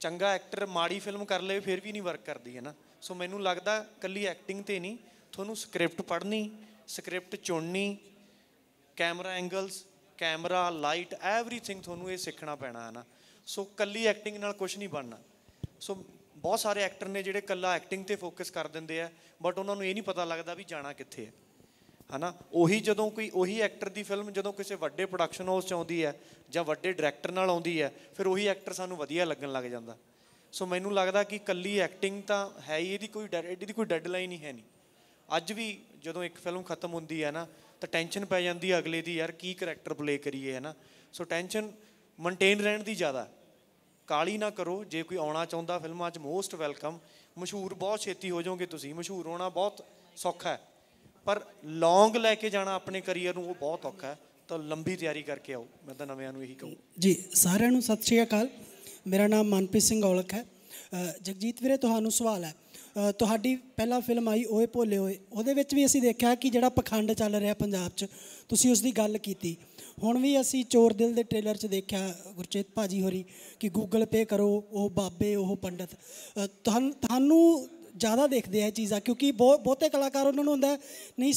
ਚੰਗਾ ਐਕਟਰ ਮਾੜੀ ਫਿਲਮ ਕਰ ਲਵੇ ਫਿਰ ਵੀ ਨਹੀਂ ਵਰਕ ਕਰਦੀ ਹੈ ਨਾ ਸੋ ਮੈਨੂੰ ਲੱਗਦਾ ਕੱਲੀ ਐਕਟਿੰਗ ਤੇ ਨਹੀਂ ਤੁਹਾਨੂੰ ਸਕ੍ਰਿਪਟ ਪੜ੍ਹਨੀ ਸਕ੍ਰਿਪਟ ਚੁਣਨੀ camera angles camera light everything ਤੁਹਾਨੂੰ ਇਹ ਸਿੱਖਣਾ ਪੈਣਾ ਹੈ ਨਾ ਸੋ ਕੱਲੀ ਐਕਟਿੰਗ ਨਾਲ ਕੁਝ ਨਹੀਂ ਬਣਨਾ ਸੋ ਬਹੁਤ ਸਾਰੇ ਐਕਟਰ ਨੇ ਜਿਹੜੇ ਕੱਲਾ ਐਕਟਿੰਗ ਤੇ ਫੋਕਸ ਕਰ ਦਿੰਦੇ ਆ ਬਟ ਉਹਨਾਂ ਨੂੰ ਇਹ ਨਹੀਂ ਪਤਾ ਲੱਗਦਾ ਵੀ ਜਾਣਾ ਕਿੱਥੇ ਹੈ ਹਨਾ ਉਹੀ ਜਦੋਂ ਕੋਈ ਉਹੀ ਐਕਟਰ ਦੀ ਫਿਲਮ ਜਦੋਂ ਕਿਸੇ ਵੱਡੇ ਪ੍ਰੋਡਕਸ਼ਨ ਹਾਊਸ 'ਚ ਆਉਂਦੀ ਹੈ ਜਾਂ ਵੱਡੇ ਡਾਇਰੈਕਟਰ ਨਾਲ ਆਉਂਦੀ ਹੈ ਫਿਰ ਉਹੀ ਐਕਟਰ ਸਾਨੂੰ ਵਧੀਆ ਲੱਗਣ ਲੱਗ ਜਾਂਦਾ ਸੋ ਮੈਨੂੰ ਲੱਗਦਾ ਕਿ ਕੱਲੀ ਐਕਟਿੰਗ ਤਾਂ ਹੈ ਹੀ ਇਹਦੀ ਕੋਈ ਇਹਦੀ ਕੋਈ ਡੈਡਲਾਈਨ ਹੀ ਹੈ ਨਹੀਂ ਅੱਜ ਵੀ ਜਦੋਂ ਇੱਕ ਫਿਲਮ ਖਤਮ ਹੁੰਦੀ ਹੈ ਨਾ ਤਾਂ ਟੈਨਸ਼ਨ ਪੈ ਜਾਂਦੀ ਹੈ ਅਗਲੇ ਦੀ ਯਾਰ ਕੀ ਕੈਰੈਕਟਰ ਪਲੇ ਕਰੀਏ ਹੈ ਨਾ ਸੋ ਟੈਨਸ਼ਨ ਮੇਨਟੇਨ ਰਹਿਣ ਦੀ ਜ਼ਿਆਦਾ ਕਾਲੀ ਨਾ ਕਰੋ ਜੇ ਕੋਈ ਆਉਣਾ ਚਾਹੁੰਦਾ ਫਿਲਮਾਂ 'ਚ ਮੋਸਟ ਵੈਲਕਮ ਮਸ਼ਹੂਰ ਬਹੁਤ ਛੇਤੀ ਹੋ ਜਾਓਗੇ ਤੁਸੀਂ ਮਸ਼ਹੂਰ ਹੋਣਾ ਬਹੁਤ ਸੌਖਾ ਹੈ ਪਰ ਲੌਂਗ ਲੈ ਕੇ ਜਾਣਾ ਆਪਣੇ ਕੈਰੀਅਰ ਨੂੰ ਉਹ ਬਹੁਤ ਔਖਾ ਹੈ ਤਾਂ ਲੰਬੀ ਤਿਆਰੀ ਕਰਕੇ ਆਓ ਮੈਂ ਤਾਂ ਨਵਿਆਂ ਨੂੰ ਇਹੀ ਕਹੂੰ ਜੀ ਸਾਰਿਆਂ ਨੂੰ ਸਤਿ ਸ਼੍ਰੀ ਅਕਾਲ ਮੇਰਾ ਨਾਮ ਮਨਪ੍ਰੀਤ ਸਿੰਘ ਔਲਖ ਹੈ ਜਗਜੀਤ ਵੀਰੇ ਤੁਹਾਨੂੰ ਸਵਾਲ ਹੈ ਤੁਹਾਡੀ ਪਹਿਲਾ ਫਿਲਮ ਆਈ ਓਏ ਭੋਲੇ ਓਏ ਉਹਦੇ ਵਿੱਚ ਵੀ ਅਸੀਂ ਦੇਖਿਆ ਕਿ ਜਿਹੜਾ ਪਖੰਡ ਚੱਲ ਰਿਹਾ ਪੰਜਾਬ 'ਚ ਤੁਸੀਂ ਉਸ ਦੀ ਗੱਲ ਕੀਤੀ ਹੁਣ ਵੀ ਅਸੀਂ ਚੋਰ ਦਿਲ ਦੇ ਟ੍ਰੇਲਰ 'ਚ ਦੇਖਿਆ ਗੁਰਚੇਤ ਭਾਜੀ ਹੋਰੀ ਕਿ ਗੂਗਲ ਪੇ ਕਰੋ ਉਹ ਬਾਬੇ ਉਹ ਪੰਡਤ ਤੁਹਾਨੂੰ ਜ਼ਿਆਦਾ ਦੇਖਦੇ ਆ ਚੀਜ਼ਾਂ ਕਿਉਂਕਿ ਬਹੁਤ ਬਹੁਤੇ ਕਲਾਕਾਰ ਉਹਨਾਂ ਨੂੰ ਹੁੰਦਾ ਨਹੀਂ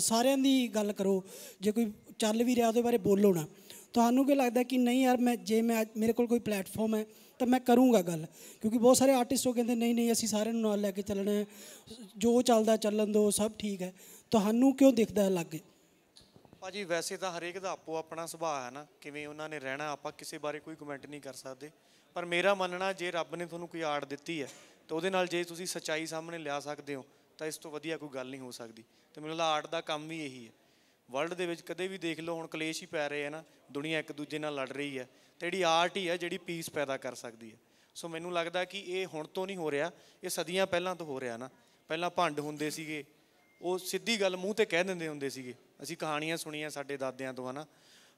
ਸਾਰਿਆਂ ਦੀ ਗੱਲ ਕਰੋ ਜੇ ਕੋਈ ਚੱਲ ਵੀ ਰਿਹਾ ਉਹਦੇ ਬਾਰੇ ਬੋਲੋ ਨਾ ਤੁਹਾਨੂੰ ਕੀ ਲੱਗਦਾ ਕਿ ਨਹੀਂ ਯਾਰ ਮੈਂ ਜੇ ਮੈਂ ਮੇਰੇ ਕੋਲ ਕੋਈ ਪਲੇਟਫਾਰਮ ਹੈ ਤਾਂ ਮੈਂ ਕਰੂੰਗਾ ਗੱਲ ਕਿਉਂਕਿ ਬਹੁਤ ਸਾਰੇ ਆਰਟਿਸਟ ਉਹ ਕਹਿੰਦੇ ਨਹੀਂ ਨਹੀਂ ਅਸੀਂ ਸਾਰਿਆਂ ਨੂੰ ਨਾਲ ਲੈ ਕੇ ਚੱਲਣਾ ਹੈ ਜੋ ਚੱਲਦਾ ਚੱਲਣ ਦੋ ਸਭ ਠੀਕ ਹੈ ਤੁਹਾਨੂੰ ਕਿਉਂ ਦਿਖਦਾ ਹੈ ਲੱਗੇ ਭਾਜੀ ਵੈਸੇ ਤਾਂ ਹਰੇਕ ਦਾ ਆਪੋ ਆਪਣਾ ਸੁਭਾਅ ਹੈ ਨਾ ਕਿਵੇਂ ਉਹਨਾਂ ਨੇ ਰਹਿਣਾ ਆਪਾਂ ਕਿਸੇ ਬਾਰੇ ਕੋਈ ਕਮੈਂਟ ਨਹੀਂ ਕਰ ਸਕਦੇ ਪਰ ਮੇਰਾ ਮੰਨਣਾ ਜੇ ਰੱਬ ਨੇ ਤੁਹਾਨੂੰ ਕੋਈ ਆੜ ਦਿੱਤੀ ਹੈ ਤਾਂ ਉਹਦੇ ਨਾਲ ਜੇ ਤੁਸੀਂ ਸਚਾਈ ਸਾਹਮਣੇ ਲਿਆ ਸਕਦੇ ਹੋ ਤਾਂ ਇਸ ਤੋਂ ਵਧੀਆ ਕੋਈ ਗੱਲ ਨਹੀਂ ਹੋ ਸਕਦੀ ਤੇ ਮੈਨੂੰ ਲੱਗਦਾ ਆਰਟ ਦਾ ਕੰਮ ਵੀ ਇਹੀ ਹੈ ਵਰਲਡ ਦੇ ਵਿੱਚ ਕਦੇ ਵੀ ਦੇਖ ਲਓ ਹੁਣ ਕਲੇਸ਼ ਹੀ ਪੈ ਰਹੇ ਹਨ ਦੁਨੀਆ ਇੱਕ ਦੂਜੇ ਨਾਲ ਲੜ ਰਹੀ ਹੈ ਤੇ ਜਿਹੜੀ ਆਰਟ ਹੀ ਹੈ ਜਿਹੜੀ ਪੀਸ ਪੈਦਾ ਕਰ ਸਕਦੀ ਹੈ ਸੋ ਮੈਨੂੰ ਲੱਗਦਾ ਕਿ ਇਹ ਹੁਣ ਤੋਂ ਨਹੀਂ ਹੋ ਰਿਹਾ ਇਹ ਸਦੀਆਂ ਪਹਿਲਾਂ ਤੋਂ ਹੋ ਰਿਹਾ ਨਾ ਪਹਿਲਾਂ ਭੰਡ ਹੁੰਦੇ ਸੀਗੇ ਉਹ ਸਿੱਧੀ ਗੱਲ ਮੂੰਹ ਤੇ ਕਹਿ ਦਿੰਦੇ ਹੁੰਦੇ ਸੀਗੇ ਅਸੀਂ ਕਹਾਣੀਆਂ ਸੁਣੀਆਂ ਸਾਡੇ ਦਾਦਿਆਂ ਤੋਂ ਹਨਾ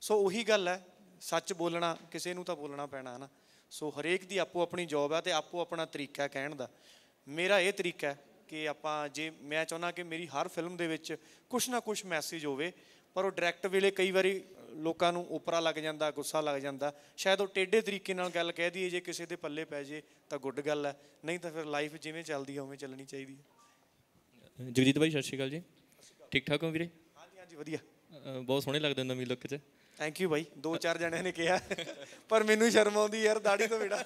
ਸੋ ਉਹੀ ਗੱਲ ਹੈ ਸੱਚ ਬੋਲਣਾ ਕਿਸੇ ਨੂੰ ਤਾਂ ਬੋਲਣਾ ਪੈਣਾ ਹਨਾ ਸੋ ਹਰੇਕ ਦੀ ਆਪੋ ਆਪਣੀ ਜੌਬ ਹੈ ਤੇ ਆਪੋ ਆਪਣਾ ਤਰੀਕਾ ਕਹਿਣ ਦਾ ਮੇਰਾ ਇਹ ਤਰੀਕਾ ਹੈ ਕਿ ਆਪਾਂ ਜੇ ਮੈਂ ਚਾਹੁੰਦਾ ਕਿ ਮੇਰੀ ਹਰ ਫਿਲਮ ਦੇ ਵਿੱਚ ਕੁਛ ਨਾ ਕੁਛ ਮੈਸੇਜ ਹੋਵੇ ਪਰ ਉਹ ਡਾਇਰੈਕਟ ਵੇਲੇ ਕਈ ਵਾਰੀ ਲੋਕਾਂ ਨੂੰ ਉਪਰਾ ਲੱਗ ਜਾਂਦਾ ਗੁੱਸਾ ਲੱਗ ਜਾਂਦਾ ਸ਼ਾਇਦ ਉਹ ਟੇਡੇ ਤਰੀਕੇ ਨਾਲ ਗੱਲ ਕਹਿ ਦਈਏ ਜੇ ਕਿਸੇ ਦੇ ਪੱਲੇ ਪੈ ਜੇ ਤਾਂ ਗੁੱਡ ਗੱਲ ਹੈ ਨਹੀਂ ਤਾਂ ਫਿਰ ਲਾਈਫ ਜਿਵੇਂ ਚੱਲਦੀ ਹੈ ਉਵੇਂ ਚੱਲਣੀ ਚਾਹੀਦੀ ਹੈ ਜਗਜੀਤ ਭਾਈ ਸਤਿ ਸ਼੍ਰੀ ਅਕਾਲ ਜੀ ਠੀਕ ਠਾਕ ਹੋ ਵੀਰੇ ਹਾਂਜੀ ਹਾਂਜੀ ਵਧੀਆ ਬਹੁਤ ਸੋਹਣੇ ਲੱਗਦੇ ਹੋ ਨਵੀਂ ਲੁੱਕ 'ਚ ਥੈਂਕ ਯੂ ਭਾਈ ਦੋ ਚਾਰ ਜਣਿਆਂ ਨੇ ਕਿਹਾ ਪਰ ਮੈਨੂੰ ਸ਼ਰਮ ਆਉਂਦੀ ਯਾਰ ਦਾੜੀ ਤੋਂ ਬੇੜਾ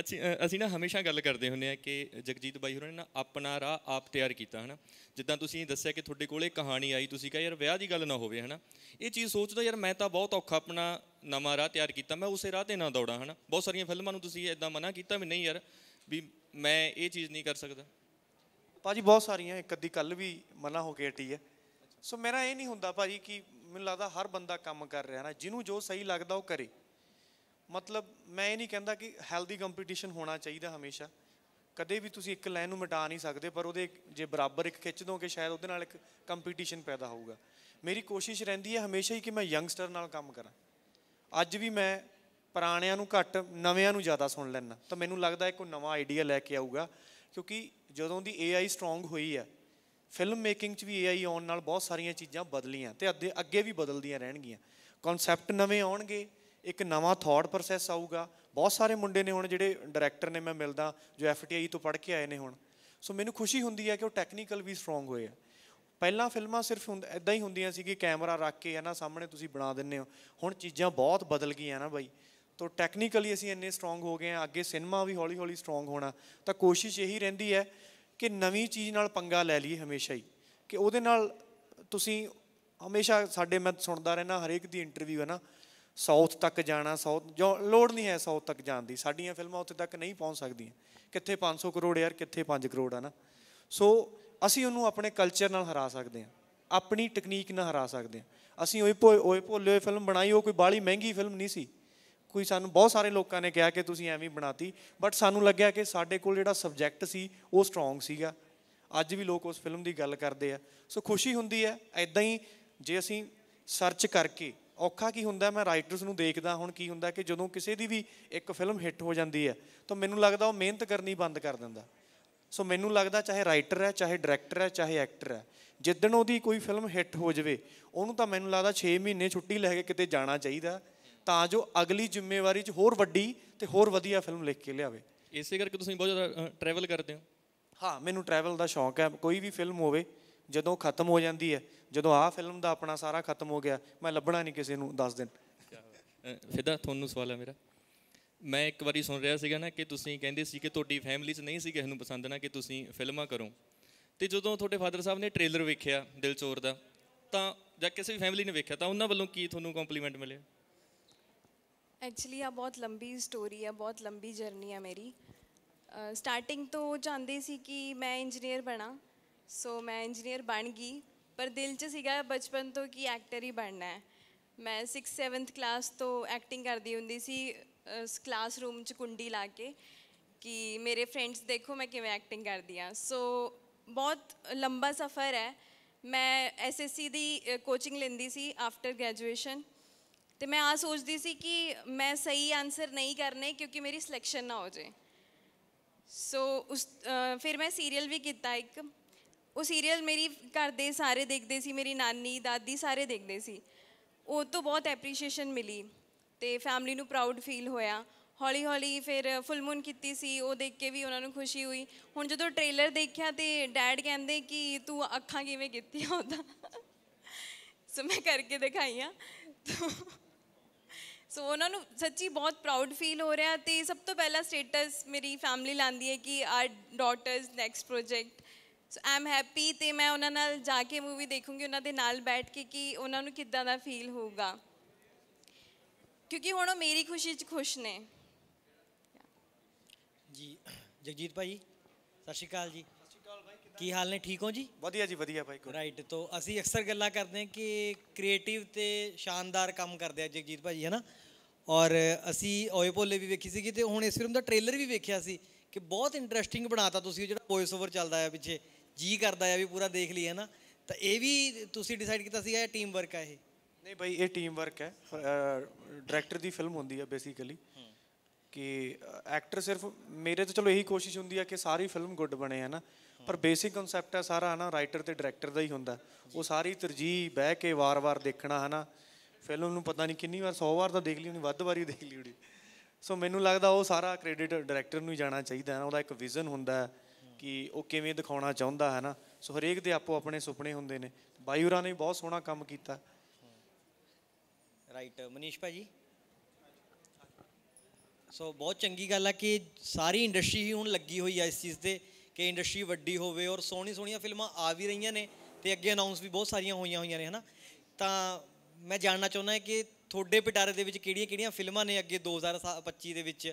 ਅਸੀਂ ਅਸੀਂ ਨਾ ਹਮੇਸ਼ਾ ਗੱਲ ਕਰਦੇ ਹੁੰਨੇ ਆ ਕਿ ਜਗਜੀਤ ਬਾਈ ਹੋਰਾਂ ਨੇ ਨਾ ਆਪਣਾ ਰਾਹ ਆਪ ਤਿਆਰ ਕੀਤਾ ਹਨਾ ਜਿੱਦਾਂ ਤੁਸੀਂ ਦੱਸਿਆ ਕਿ ਤੁਹਾਡੇ ਕੋਲੇ ਕਹਾਣੀ ਆਈ ਤੁਸੀਂ ਕਹਿੰਦੇ ਯਾਰ ਵਿਆਹ ਦੀ ਗੱਲ ਨਾ ਹੋਵੇ ਹਨਾ ਇਹ ਚੀਜ਼ ਸੋਚਦਾ ਯਾਰ ਮੈਂ ਤਾਂ ਬਹੁਤ ਔਖਾ ਆਪਣਾ ਨਵਾਂ ਰਾਹ ਤਿਆਰ ਕੀਤਾ ਮੈਂ ਉਸੇ ਰਾਹ ਤੇ ਨਾ ਦੌੜਾਂ ਹਨਾ ਬਹੁਤ ਸਾਰੀਆਂ ਫਿਲਮਾਂ ਨੂੰ ਤੁਸੀਂ ਇਦਾਂ ਮਨਾ ਕੀਤਾ ਵੀ ਨਹੀਂ ਯਾਰ ਵੀ ਮੈਂ ਇਹ ਚੀਜ਼ ਨਹੀਂ ਕਰ ਸਕਦਾ ਭਾਜੀ ਬਹੁਤ ਸਾਰੀਆਂ ਇੱਕ ਅੱਧੀ ਕੱਲ ਵੀ ਮਨਾ ਹੋ ਕੇ ਹਟੀ ਹੈ ਸੋ ਮੇਰਾ ਇਹ ਨਹੀਂ ਹੁੰਦਾ ਭਾਜੀ ਕਿ ਮੈਨੂੰ ਲੱਗਦਾ ਹਰ ਬੰਦਾ ਕੰਮ ਕਰ ਰਿਹਾ ਨਾ ਜਿਹਨੂੰ ਜੋ ਸਹੀ ਲੱਗਦਾ ਉਹ ਕਰੇ ਮਤਲਬ ਮੈਂ ਇਹ ਨਹੀਂ ਕਹਿੰਦਾ ਕਿ ਹੈਲਦੀ ਕੰਪੀਟੀਸ਼ਨ ਹੋਣਾ ਚਾਹੀਦਾ ਹਮੇਸ਼ਾ ਕਦੇ ਵੀ ਤੁਸੀਂ ਇੱਕ ਲਾਈਨ ਨੂੰ ਮਿਟਾ ਨਹੀਂ ਸਕਦੇ ਪਰ ਉਹਦੇ ਜੇ ਬਰਾਬਰ ਇੱਕ ਖਿੱਚ ਦੋਗੇ ਸ਼ਾਇਦ ਉਹਦੇ ਨਾਲ ਇੱਕ ਕੰਪੀਟੀਸ਼ਨ ਪੈਦਾ ਹੋਊਗਾ ਮੇਰੀ ਕੋਸ਼ਿਸ਼ ਰਹਿੰਦੀ ਹੈ ਹਮੇਸ਼ਾ ਹੀ ਕਿ ਮੈਂ ਯੰਗਸਟਰ ਨਾਲ ਕੰਮ ਕਰਾਂ ਅੱਜ ਵੀ ਮੈਂ ਪੁਰਾਣਿਆਂ ਨੂੰ ਘੱਟ ਨਵਿਆਂ ਨੂੰ ਜ਼ਿਆਦਾ ਸੁਣ ਲੈਣਾ ਤਾਂ ਮੈਨੂੰ ਲੱਗਦਾ ਹੈ ਕੋਈ ਨਵਾਂ ਆਈਡੀਆ ਲੈ ਕੇ ਆਊਗਾ ਕਿਉਂਕਿ ਜਦੋਂ ਦੀ AI ਸਟਰੋਂਗ ਹੋਈ ਹੈ ਫਿਲਮ ਮੇਕਿੰਗ 'ਚ ਵੀ AI ਆਉਣ ਨਾਲ ਬਹੁਤ ਸਾਰੀਆਂ ਚੀਜ਼ਾਂ ਬਦਲੀਆਂ ਤੇ ਅੱਗੇ ਵੀ ਬਦਲਦੀਆਂ ਰਹਿਣਗੀਆਂ ਕਨਸੈਪਟ ਨਵੇਂ ਆਉਣਗੇ ਇੱਕ ਨਵਾਂ ਥਾਟ ਪ੍ਰੋਸੈਸ ਆਊਗਾ ਬਹੁਤ ਸਾਰੇ ਮੁੰਡੇ ਨੇ ਹੁਣ ਜਿਹੜੇ ਡਾਇਰੈਕਟਰ ਨੇ ਮੈਂ ਮਿਲਦਾ ਜੋ ਐਫਟੀਆਈ ਤੋਂ ਪੜ੍ਹ ਕੇ ਆਏ ਨੇ ਹੁਣ ਸੋ ਮੈਨੂੰ ਖੁਸ਼ੀ ਹੁੰਦੀ ਹੈ ਕਿ ਉਹ ਟੈਕਨੀਕਲ ਵੀ ਸਟਰੋਂਗ ਹੋਏ ਆ ਪਹਿਲਾਂ ਫਿਲਮਾਂ ਸਿਰਫ ਇਦਾਂ ਹੀ ਹੁੰਦੀਆਂ ਸੀ ਕਿ ਕੈਮਰਾ ਰੱਖ ਕੇ ਹੈ ਨਾ ਸਾਹਮਣੇ ਤੁਸੀਂ ਬਣਾ ਦਿੰਨੇ ਹੋ ਹੁਣ ਚੀਜ਼ਾਂ ਬਹੁਤ ਬਦਲ ਗਈਆਂ ਨਾ ਬਾਈ ਤੋ ਟੈਕਨੀਕਲੀ ਅਸੀਂ ਇੰਨੇ ਸਟਰੋਂਗ ਹੋ ਗਏ ਆ ਅੱਗੇ ਸਿਨੇਮਾ ਵੀ ਹੌਲੀ ਹੌਲੀ ਸਟਰੋਂਗ ਹੋਣਾ ਤਾਂ ਕੋਸ਼ਿਸ਼ ਇਹੀ ਰਹਿੰਦੀ ਹੈ ਕਿ ਨਵੀਂ ਚੀਜ਼ ਨਾਲ ਪੰਗਾ ਲੈ ਲਈਏ ਹਮੇਸ਼ਾ ਹੀ ਕਿ ਉਹਦੇ ਨਾਲ ਤੁਸੀਂ ਹਮੇਸ਼ਾ ਸਾਡੇ ਮੈਂ ਸੁਣਦਾ ਰਹਿਣਾ ਹਰੇਕ ਦੀ ਇੰਟਰਵਿਊ ਹੈ ਨਾ ਸਾਊਥ ਤੱਕ ਜਾਣਾ ਸਾਊਥ ਲੋੜ ਨਹੀਂ ਹੈ ਸਾਊਥ ਤੱਕ ਜਾਣ ਦੀ ਸਾਡੀਆਂ ਫਿਲਮਾਂ ਉੱਥੇ ਤੱਕ ਨਹੀਂ ਪਹੁੰਚ ਸਕਦੀਆਂ ਕਿੱਥੇ 500 ਕਰੋੜ ਯਾਰ ਕਿੱਥੇ 5 ਕਰੋੜ ਆ ਨਾ ਸੋ ਅਸੀਂ ਉਹਨੂੰ ਆਪਣੇ ਕਲਚਰ ਨਾਲ ਹਰਾ ਸਕਦੇ ਹਾਂ ਆਪਣੀ ਟੈਕਨੀਕ ਨਾਲ ਹਰਾ ਸਕਦੇ ਹਾਂ ਅਸੀਂ ਓਏ ਓਏ ਭੋਲੇ ਫਿਲਮ ਬਣਾਈ ਉਹ ਕੋਈ ਬਾਲੀ ਮਹਿੰਗੀ ਫਿਲਮ ਨਹੀਂ ਸੀ ਕੋਈ ਸਾਨੂੰ ਬਹੁਤ ਸਾਰੇ ਲੋਕਾਂ ਨੇ ਕਿਹਾ ਕਿ ਤੁਸੀਂ ਐਵੇਂ ਬਣਾਤੀ ਬਟ ਸਾਨੂੰ ਲੱਗਿਆ ਕਿ ਸਾਡੇ ਕੋਲ ਜਿਹੜਾ ਸਬਜੈਕਟ ਸੀ ਉਹ ਸਟਰੋਂਗ ਸੀਗਾ ਅੱਜ ਵੀ ਲੋਕ ਉਸ ਫਿਲਮ ਦੀ ਗੱਲ ਕਰਦੇ ਆ ਸੋ ਖੁਸ਼ੀ ਹੁੰਦੀ ਹੈ ਐਦਾਂ ਹੀ ਜੇ ਅਸੀਂ ਸਰਚ ਕਰਕੇ ਔਖਾ ਕੀ ਹੁੰਦਾ ਮੈਂ ਰਾਈਟਰਸ ਨੂੰ ਦੇਖਦਾ ਹੁਣ ਕੀ ਹੁੰਦਾ ਕਿ ਜਦੋਂ ਕਿਸੇ ਦੀ ਵੀ ਇੱਕ ਫਿਲਮ ਹਿੱਟ ਹੋ ਜਾਂਦੀ ਹੈ ਤਾਂ ਮੈਨੂੰ ਲੱਗਦਾ ਉਹ ਮਿਹਨਤ ਕਰਨੀ ਬੰਦ ਕਰ ਦਿੰਦਾ ਸੋ ਮੈਨੂੰ ਲੱਗਦਾ ਚਾਹੇ ਰਾਈਟਰ ਹੈ ਚਾਹੇ ਡਾਇਰੈਕਟਰ ਹੈ ਚਾਹੇ ਐਕਟਰ ਹੈ ਜਿੱਦਣ ਉਹਦੀ ਕੋਈ ਫਿਲਮ ਹਿੱਟ ਹੋ ਜਾਵੇ ਉਹਨੂੰ ਤਾਂ ਮੈਨੂੰ ਲੱਗਦਾ 6 ਮਹੀਨੇ ਛੁੱਟੀ ਲੈ ਕੇ ਕਿਤੇ ਜਾਣਾ ਚਾਹੀਦਾ ਤਾਂ ਜੋ ਅਗਲੀ ਜ਼ਿੰਮੇਵਾਰੀ 'ਚ ਹੋਰ ਵੱਡੀ ਤੇ ਹੋਰ ਵਧੀਆ ਫਿਲਮ ਲਿਖ ਕੇ ਲਿਆਵੇ ਇਸੇ ਕਰਕੇ ਤੁਸੀਂ ਬਹੁਤ ਜ਼ਿਆਦਾ ਟਰੈਵਲ ਕਰਦੇ ਹੋ ਹਾਂ ਮੈਨੂੰ ਟਰੈਵਲ ਦਾ ਸ਼ੌਂਕ ਹੈ ਕੋਈ ਵੀ ਫਿਲਮ ਹੋਵੇ ਜਦੋਂ ਖਤਮ ਹੋ ਜਾਂਦੀ ਹੈ ਜਦੋਂ ਆ ਫਿਲਮ ਦਾ ਆਪਣਾ ਸਾਰਾ ਖਤਮ ਹੋ ਗਿਆ ਮੈਂ ਲੱਭਣਾ ਨਹੀਂ ਕਿਸੇ ਨੂੰ ਦੱਸ ਦਿਨ ਫਿਦਾ ਤੁਹਾਨੂੰ ਸਵਾਲ ਹੈ ਮੇਰਾ ਮੈਂ ਇੱਕ ਵਾਰੀ ਸੁਣ ਰਿਹਾ ਸੀਗਾ ਨਾ ਕਿ ਤੁਸੀਂ ਕਹਿੰਦੇ ਸੀ ਕਿ ਤੁਹਾਡੀ ਫੈਮਿਲੀ 'ਚ ਨਹੀਂ ਸੀ ਕਿਸੇ ਨੂੰ ਪਸੰਦ ਨਾ ਕਿ ਤੁਸੀਂ ਫਿਲਮਾਂ ਕਰੋ ਤੇ ਜਦੋਂ ਤੁਹਾਡੇ ਫਾਦਰ ਸਾਹਿਬ ਨੇ ਟ੍ਰੇਲਰ ਵੇਖਿਆ ਦਿਲਚੋਰ ਦਾ ਤਾਂ ਜਾਂ ਕਿਸੇ ਵੀ ਫੈਮਿਲੀ ਨੇ ਵੇਖਿਆ ਤਾਂ ਉਹਨਾਂ ਵੱਲੋਂ ਕੀ ਤੁਹਾਨੂੰ ਕੰਪਲੀਮੈਂਟ ਮਿਲਿਆ ਐਕਚੁਅਲੀ ਆ ਬਹੁਤ ਲੰਬੀ ਸਟੋਰੀ ਆ ਬਹੁਤ ਲੰਬੀ ਜਰਨੀ ਆ ਮੇਰੀ ਸਟਾਰਟਿੰਗ ਤੋਂ ਚਾਹੁੰਦੀ ਸੀ ਕਿ ਮੈਂ ਇੰਜੀਨੀਅਰ ਬਣਾ ਸੋ ਮੈਂ ਇੰਜੀਨੀਅਰ ਬਣ ਗਈ पर दिल च सी बचपन तो कि एक्टर ही बनना है मैं सिक्स सैवंथ क्लास तो एक्टिंग करती हूँ सी क्लास रूम च कुंडी ला के कि मेरे फ्रेंड्स देखो मैं किमें एक्टिंग कर दी हाँ सो बहुत लंबा सफ़र है मैं एस एस सी की कोचिंग लेंदी सी आफ्टर ग्रैजुएशन तो मैं आ सोचती सी कि मैं सही आंसर नहीं करने क्योंकि मेरी सिलेक्शन ना हो जाए सो so, उस फिर मैं सीरीयल भी किया एक ਉਹ ਸੀਰੀਅਲ ਮੇਰੀ ਘਰ ਦੇ ਸਾਰੇ ਦੇਖਦੇ ਸੀ ਮੇਰੀ ਨਾਨੀ ਦਾਦੀ ਸਾਰੇ ਦੇਖਦੇ ਸੀ ਉਹ ਤੋਂ ਬਹੁਤ ਐਪਰੀਸ਼ੀਏਸ਼ਨ ਮਿਲੀ ਤੇ ਫੈਮਿਲੀ ਨੂੰ ਪ੍ਰਾਊਡ ਫੀਲ ਹੋਇਆ ਹੌਲੀ ਹੌਲੀ ਫਿਰ ਫੁੱਲ ਮੂਨ ਕੀਤੀ ਸੀ ਉਹ ਦੇਖ ਕੇ ਵੀ ਉਹਨਾਂ ਨੂੰ ਖੁਸ਼ੀ ਹੋਈ ਹੁਣ ਜਦੋਂ ਟ੍ਰੇਲਰ ਦੇਖਿਆ ਤੇ ਡੈਡ ਕਹਿੰਦੇ ਕਿ ਤੂੰ ਅੱਖਾਂ ਕਿਵੇਂ ਕੀਤੀਆਂ ਉਹਦਾ ਸੋ ਮੈਂ ਕਰਕੇ ਦਿਖਾਈਆਂ ਸੋ ਉਹਨਾਂ ਨੂੰ ਸੱਚੀ ਬਹੁਤ ਪ੍ਰਾਊਡ ਫੀਲ ਹੋ ਰਿਹਾ ਤੇ ਸਭ ਤੋਂ ਪਹਿਲਾ ਸਟੇਟਸ ਮੇਰੀ ਫੈਮਿਲੀ ਲਾਂਦੀ ਹੈ ਕਿ our daughters next project so I'm happy ਤੇ ਮੈਂ ਉਹਨਾਂ ਨਾਲ ਜਾ ਕੇ ਮੂਵੀ ਦੇਖੂੰਗੀ ਉਹਨਾਂ ਦੇ ਨਾਲ ਬੈਠ ਕੇ ਕਿ ਉਹਨਾਂ ਨੂੰ ਕਿੱਦਾਂ ਦਾ ਫੀਲ ਹੋਊਗਾ ਕਿਉਂਕਿ ਹੁਣ ਉਹ ਮੇਰੀ ਖੁਸ਼ੀ 'ਚ ਖੁਸ਼ ਨੇ ਜੀ ਜਗਜੀਤ ਭਾਈ ਸਤਿ ਸ਼੍ਰੀ ਅਕਾਲ ਜੀ ਕੀ ਹਾਲ ਨੇ ਠੀਕ ਹੋ ਜੀ ਵਧੀਆ ਜੀ ਵਧੀਆ ਭਾਈ ਕੋ ਰਾਈਟ ਤੋਂ ਅਸੀਂ ਅਕਸਰ ਗੱਲਾਂ ਕਰਦੇ ਹਾਂ ਕਿ ਕ੍ਰੀਏਟਿਵ ਤੇ ਸ਼ਾਨਦਾਰ ਕੰਮ ਕਰਦੇ ਆ ਜਗਜੀਤ ਭਾਈ ਹੈ ਨਾ ਔਰ ਅਸੀਂ ਓਏ ਭੋਲੇ ਵੀ ਵੇਖੀ ਸੀਗੀ ਤੇ ਹੁਣ ਇਸ ਫਿਲਮ ਦਾ ਟ੍ਰੇਲਰ ਵੀ ਵੇਖਿਆ ਸੀ ਕਿ ਬਹੁਤ ਇੰਟਰਸਟਿੰਗ ਬਣਾਤਾ ਤੁਸੀਂ ਜਿਹੜਾ ਵੌਇਸ ਓਵਰ ਚੱਲਦਾ ਆ ਪਿੱਛੇ ਜੀ ਕਰਦਾ ਆ ਵੀ ਪੂਰਾ ਦੇਖ ਲਈਏ ਨਾ ਤਾਂ ਇਹ ਵੀ ਤੁਸੀਂ ਡਿਸਾਈਡ ਕੀਤਾ ਸੀਗਾ ਇਹ ਟੀਮ ਵਰਕ ਆ ਇਹ ਨਹੀਂ ਭਾਈ ਇਹ ਟੀਮ ਵਰਕ ਹੈ ਡਾਇਰੈਕਟਰ ਦੀ ਫਿਲਮ ਹੁੰਦੀ ਆ ਬੇਸਿਕਲੀ ਕਿ ਐਕਟਰ ਸਿਰਫ ਮੇਰੇ ਤਾਂ ਚਲੋ ਇਹੀ ਕੋਸ਼ਿਸ਼ ਹੁੰਦੀ ਆ ਕਿ ਸਾਰੀ ਫਿਲਮ ਗੁੱਡ ਬਣੇ ਹੈ ਨਾ ਪਰ ਬੇਸਿਕ ਕਨਸੈਪਟ ਹੈ ਸਾਰਾ ਹਨਾ ਰਾਈਟਰ ਤੇ ਡਾਇਰੈਕਟਰ ਦਾ ਹੀ ਹੁੰਦਾ ਉਹ ਸਾਰੀ ਤਰਜੀਹ ਬਹਿ ਕੇ ਵਾਰ-ਵਾਰ ਦੇਖਣਾ ਹਨਾ ਫਿਲਮ ਨੂੰ ਪਤਾ ਨਹੀਂ ਕਿੰਨੀ ਵਾਰ 100 ਵਾਰ ਤਾਂ ਦੇਖ ਲਈ ਹੁਣੀ ਵੱਧ ਵਾਰੀ ਦੇਖ ਲਈ ਹੁਣੀ ਸੋ ਮੈਨੂੰ ਲੱਗਦਾ ਉਹ ਸਾਰਾ ਕ੍ਰੈਡਿਟ ਡਾਇਰੈਕਟਰ ਨੂੰ ਹੀ ਜਾਣਾ ਚਾਹੀਦਾ ਹੈ ਉਹਦਾ ਇੱਕ ਵਿਜ਼ਨ ਹੁੰਦਾ ਹੈ ਕਿ ਉਹ ਕਿਵੇਂ ਦਿਖਾਉਣਾ ਚਾਹੁੰਦਾ ਹੈ ਨਾ ਸੋ ਹਰੇਕ ਦੇ ਆਪੋ ਆਪਣੇ ਸੁਪਨੇ ਹੁੰਦੇ ਨੇ ਬਾਈਉਰਾ ਨੇ ਬਹੁਤ ਸੋਹਣਾ ਕੰਮ ਕੀਤਾ ਰਾਈਟ ਮਨੀਸ਼ ਭਾਜੀ ਸੋ ਬਹੁਤ ਚੰਗੀ ਗੱਲ ਆ ਕਿ ਸਾਰੀ ਇੰਡਸਟਰੀ ਹੀ ਹੁਣ ਲੱਗੀ ਹੋਈ ਆ ਇਸ ਚੀਜ਼ ਤੇ ਕਿ ਇੰਡਸਟਰੀ ਵੱਡੀ ਹੋਵੇ ਔਰ ਸੋਹਣੀ ਸੋਹਣੀਆਂ ਫਿਲਮਾਂ ਆ ਵੀ ਰਹੀਆਂ ਨੇ ਤੇ ਅੱਗੇ ਅਨਾਉਂਸ ਵੀ ਬਹੁਤ ਸਾਰੀਆਂ ਹੋਈਆਂ ਹੋਈਆਂ ਨੇ ਹਨਾ ਤਾਂ ਮੈਂ ਜਾਣਨਾ ਚਾਹੁੰਦਾ ਹਾਂ ਕਿ ਤੁਹਾਡੇ ਪਿਟਾਰੇ ਦੇ ਵਿੱਚ ਕਿਹੜੀਆਂ-ਕਿਹੜੀਆਂ ਫਿਲਮਾਂ ਨੇ ਅੱਗੇ 2025 ਦੇ ਵਿੱਚ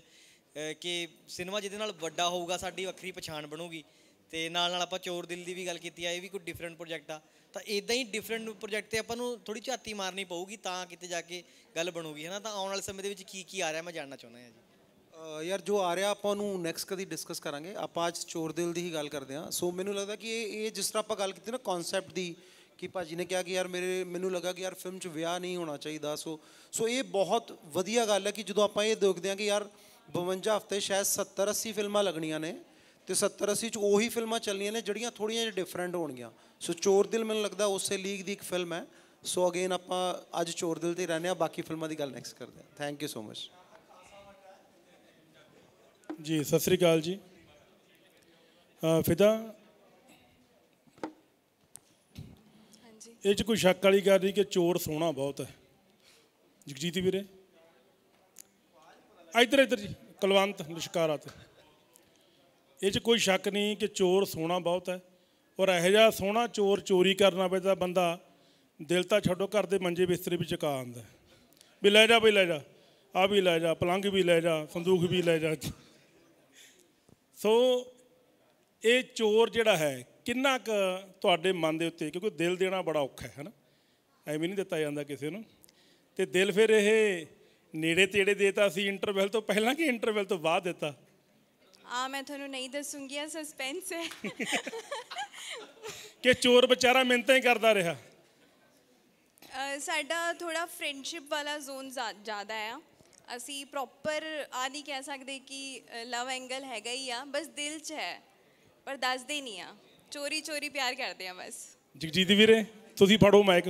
ਕਿ ਸਿਨੇਮਾ ਜਿਹਦੇ ਨਾਲ ਵੱਡਾ ਹੋਊਗਾ ਸਾਡੀ ਵੱਖਰੀ ਪਛਾਣ ਬਣੂਗੀ ਤੇ ਨਾਲ ਨਾਲ ਆਪਾਂ ਚੋਰ ਦਿਲ ਦੀ ਵੀ ਗੱਲ ਕੀਤੀ ਆ ਇਹ ਵੀ ਕੋਈ ਡਿਫਰੈਂਟ ਪ੍ਰੋਜੈਕਟ ਆ ਤਾਂ ਇਦਾਂ ਹੀ ਡਿਫਰੈਂਟ ਪ੍ਰੋਜੈਕਟ ਤੇ ਆਪਾਂ ਨੂੰ ਥੋੜੀ ਝਾਤੀ ਮਾਰਨੀ ਪਊਗੀ ਤਾਂ ਕਿਤੇ ਜਾ ਕੇ ਗੱਲ ਬਣੂਗੀ ਹਨਾ ਤਾਂ ਆਉਣ ਵਾਲੇ ਸਮੇਂ ਦੇ ਵਿੱਚ ਕੀ ਕੀ ਆ ਰਿਹਾ ਮੈਂ ਜਾਣਨਾ ਚਾਹੁੰਦਾ ਹਾਂ ਜੀ ਯਾਰ ਜੋ ਆ ਰਿਹਾ ਆਪਾਂ ਨੂੰ ਨੈਕਸਟ ਕਦੀ ਡਿਸਕਸ ਕਰਾਂਗੇ ਆਪਾਂ ਅੱਜ ਚੋਰ ਦਿਲ ਦੀ ਹੀ ਗੱਲ ਕਰਦੇ ਹਾਂ ਸੋ ਮੈਨੂੰ ਲੱਗਦਾ ਕਿ ਇਹ ਇਹ ਜਿਸ ਤਰ੍ਹਾਂ ਆਪਾਂ ਗੱਲ ਕੀਤੀ ਨਾ ਕਨਸੈਪਟ ਦੀ ਕਿ ਭਾਜੀ ਨੇ ਕਿਹਾ ਕਿ ਯਾਰ ਮੇਰੇ ਮੈਨੂੰ ਲੱਗਾ ਕਿ ਯਾਰ ਫਿਲਮ 'ਚ ਵਿਆਹ ਨਹੀਂ ਹੋਣਾ ਚਾਹੀਦਾ ਸੋ ਸੋ ਇਹ ਬਹੁਤ ਵਧੀਆ ਗੱਲ ਹੈ ਕਿ ਜਦੋਂ ਆਪਾਂ ਇਹ ਦੇਖਦੇ ਹਾਂ ਕਿ ਯਾਰ 52 ਹਫ਼ਤੇ ਸ਼ਾਇਦ 70 80 ਫਿਲਮਾਂ ਲੱਗਣੀਆਂ ਨੇ ਤੇ 70 80 ਚ ਉਹੀ ਫਿਲਮਾਂ ਚੱਲਣੀਆਂ ਨੇ ਜਿਹੜੀਆਂ ਥੋੜੀਆਂ ਜਿਹੀਆਂ ਡਿਫਰੈਂਟ ਹੋਣਗੀਆਂ ਸੋ ਚੋਰ ਦਿਲ ਮੈਨੂੰ ਲੱਗਦਾ ਉਸੇ ਲੀਗ ਦੀ ਇੱਕ ਫਿਲਮ ਹੈ ਸੋ ਅਗੇਨ ਆਪਾਂ ਅੱਜ ਚੋਰ ਦਿਲ ਤੇ ਰਹਨੇ ਆ ਬਾਕੀ ਫਿਲਮਾਂ ਦੀ ਗੱਲ ਨੈਕਸਟ ਕਰਦੇ ਆ ਥੈਂਕ ਯੂ ਸੋ ਮਚ ਜੀ ਸਤਿ ਸ੍ਰੀ ਅਕਾਲ ਜੀ ਫਿਦਾ ਹਾਂਜੀ ਇਹ ਚ ਕੋਈ ਸ਼ੱਕ ਵਾਲੀ ਗੱਲ ਨਹੀਂ ਕਿ ਚੋਰ ਸੋਹਣਾ ਬਹੁਤ ਹੈ ਜਗਜੀਤ ਵੀਰੇ ਇਧਰ ਇਧਰ ਜੀ ਕੁਲਵੰਤ ਨਿਸ਼ਕਾਰਾ ਤੇ ਇਹ 'ਚ ਕੋਈ ਸ਼ੱਕ ਨਹੀਂ ਕਿ ਚੋਰ ਸੋਨਾ ਬਹੁਤ ਹੈ ਔਰ ਇਹੋ ਜਿਹਾ ਸੋਨਾ ਚੋਰ ਚੋਰੀ ਕਰਨਾ ਪਏ ਤਾਂ ਬੰਦਾ ਦਿਲ ਤਾਂ ਛੱਡੋ ਘਰ ਦੇ ਮੰਜੇ ਬਿਸਤਰੇ ਵੀ ਚੁਕਾ ਆਂਦਾ ਵੀ ਲੈ ਜਾ ਵੀ ਲੈ ਜਾ ਆ ਵੀ ਲੈ ਜਾ ਪਲੰਗ ਵੀ ਲੈ ਜਾ ਸੰਦੂਖ ਵੀ ਲੈ ਜਾ ਸੋ ਇਹ ਚੋਰ ਜਿਹੜਾ ਹੈ ਕਿੰਨਾ ਕੁ ਤੁਹਾਡੇ ਮਨ ਦੇ ਉੱਤੇ ਕਿਉਂਕਿ ਦਿਲ ਦੇਣਾ ਬੜਾ ਔਖਾ ਹੈ ਹਨਾ ਐਵੇਂ ਨਹੀਂ ਦਿੱਤਾ ਜਾਂਦਾ ਕਿਸੇ ਨੂੰ ਤੇ ਦਿਲ ਫਿਰ ਇਹ ਨੇੜੇ ਤੇੜੇ ਦੇਤਾ ਸੀ ਇੰਟਰਵਲ ਤੋਂ ਪਹਿਲਾਂ ਕਿ ਇੰਟਰਵਲ ਤੋਂ ਬਾਅਦ ਦਿੱਤਾ ਆ ਮੈਂ ਤੁਹਾਨੂੰ ਨਹੀਂ ਦੱਸੂੰਗੀ ਆ ਸਸਪੈਂਸ ਹੈ ਕਿ ਚੋਰ ਵਿਚਾਰਾ ਮਿੰਤਾਂ ਹੀ ਕਰਦਾ ਰਿਹਾ ਸਾਡਾ ਥੋੜਾ ਫਰੈਂਡਸ਼ਿਪ ਵਾਲਾ ਜ਼ੋਨ ਜ਼ਿਆਦਾ ਆ ਅਸੀਂ ਪ੍ਰੋਪਰ ਆ ਨਹੀਂ ਕਹਿ ਸਕਦੇ ਕਿ ਲਵ ਐਂਗਲ ਹੈਗਾ ਹੀ ਆ ਬਸ ਦਿਲ 'ਚ ਹੈ ਪਰ ਦੱਸਦੇ ਨਹੀਂ ਆ ਚੋਰੀ ਚੋਰੀ ਪਿਆਰ ਕਰਦੇ ਆ ਬਸ ਜਗਜੀਤ ਵੀਰੇ ਤੁਸੀਂ ਫੜੋ ਮਾਈਕ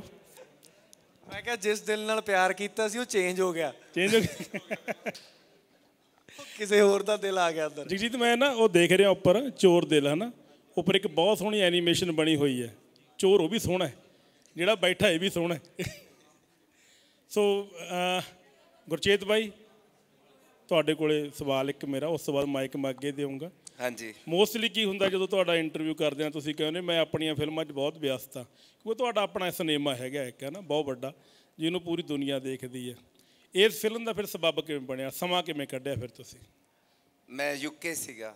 ਮੈਂ ਕਿਹਾ ਜਿਸ ਦਿਲ ਨਾਲ ਪਿਆਰ ਕੀਤਾ ਸੀ ਉਹ ਚੇਂਜ ਹੋ ਗਿਆ ਚੇਂਜ ਹੋ ਗਿਆ ਕਿਸੇ ਹੋਰ ਦਾ ਦਿਲ ਆ ਗਿਆ ਅੰਦਰ ਜਗਜੀਤ ਮੈਂ ਨਾ ਉਹ ਦੇਖ ਰਿਹਾ ਉੱਪਰ ਚੋਰ ਦਿਲ ਹਨਾ ਉੱਪਰ ਇੱਕ ਬਹੁਤ ਸੋਹਣੀ ਐਨੀਮੇਸ਼ਨ ਬਣੀ ਹੋਈ ਹੈ ਚੋਰ ਉਹ ਵੀ ਸੋਹਣਾ ਹੈ ਜਿਹੜਾ ਬੈਠਾ ਇਹ ਵੀ ਸੋਹਣਾ ਹੈ ਸੋ ਗੁਰਚੇਤ ਭਾਈ ਤੁਹਾਡੇ ਕੋਲੇ ਸਵਾਲ ਇੱਕ ਮੇਰਾ ਉਸ ਤੋਂ ਬਾਅਦ ਮਾਈਕ ਮੈਂ ਅੱਗੇ ਦੇਵਾਂਗਾ ਹਾਂਜੀ ਮੋਸਟਲੀ ਕੀ ਹੁੰਦਾ ਜਦੋਂ ਤੁਹਾਡਾ ਇੰਟਰਵਿਊ ਕਰਦੇ ਆ ਤੁਸੀਂ ਕਹਿੰਦੇ ਮੈਂ ਆਪਣੀਆਂ ਫਿਲਮਾਂ 'ਚ ਬਹੁਤ ਵਿਅਸਤ ਆ ਕਿਉਂਕਿ ਤੁਹਾਡਾ ਆਪਣਾ ਸਿਨੇਮਾ ਹੈਗਾ ਇੱਕ ਹੈ ਨਾ ਬਹੁਤ ਵੱਡਾ ਜਿਹਨੂੰ ਪੂਰੀ ਦੁਨੀਆ ਦੇਖਦੀ ਹੈ ਇਸ ਫਿਲਮ ਦਾ ਫਿਰ ਸਬਬ ਕਿਵੇਂ ਬਣਿਆ ਸਮਾਂ ਕਿਵੇਂ ਕੱਢਿਆ ਫਿਰ ਤੁਸੀਂ ਮੈਂ ਯੂਕੇ ਸੀਗਾ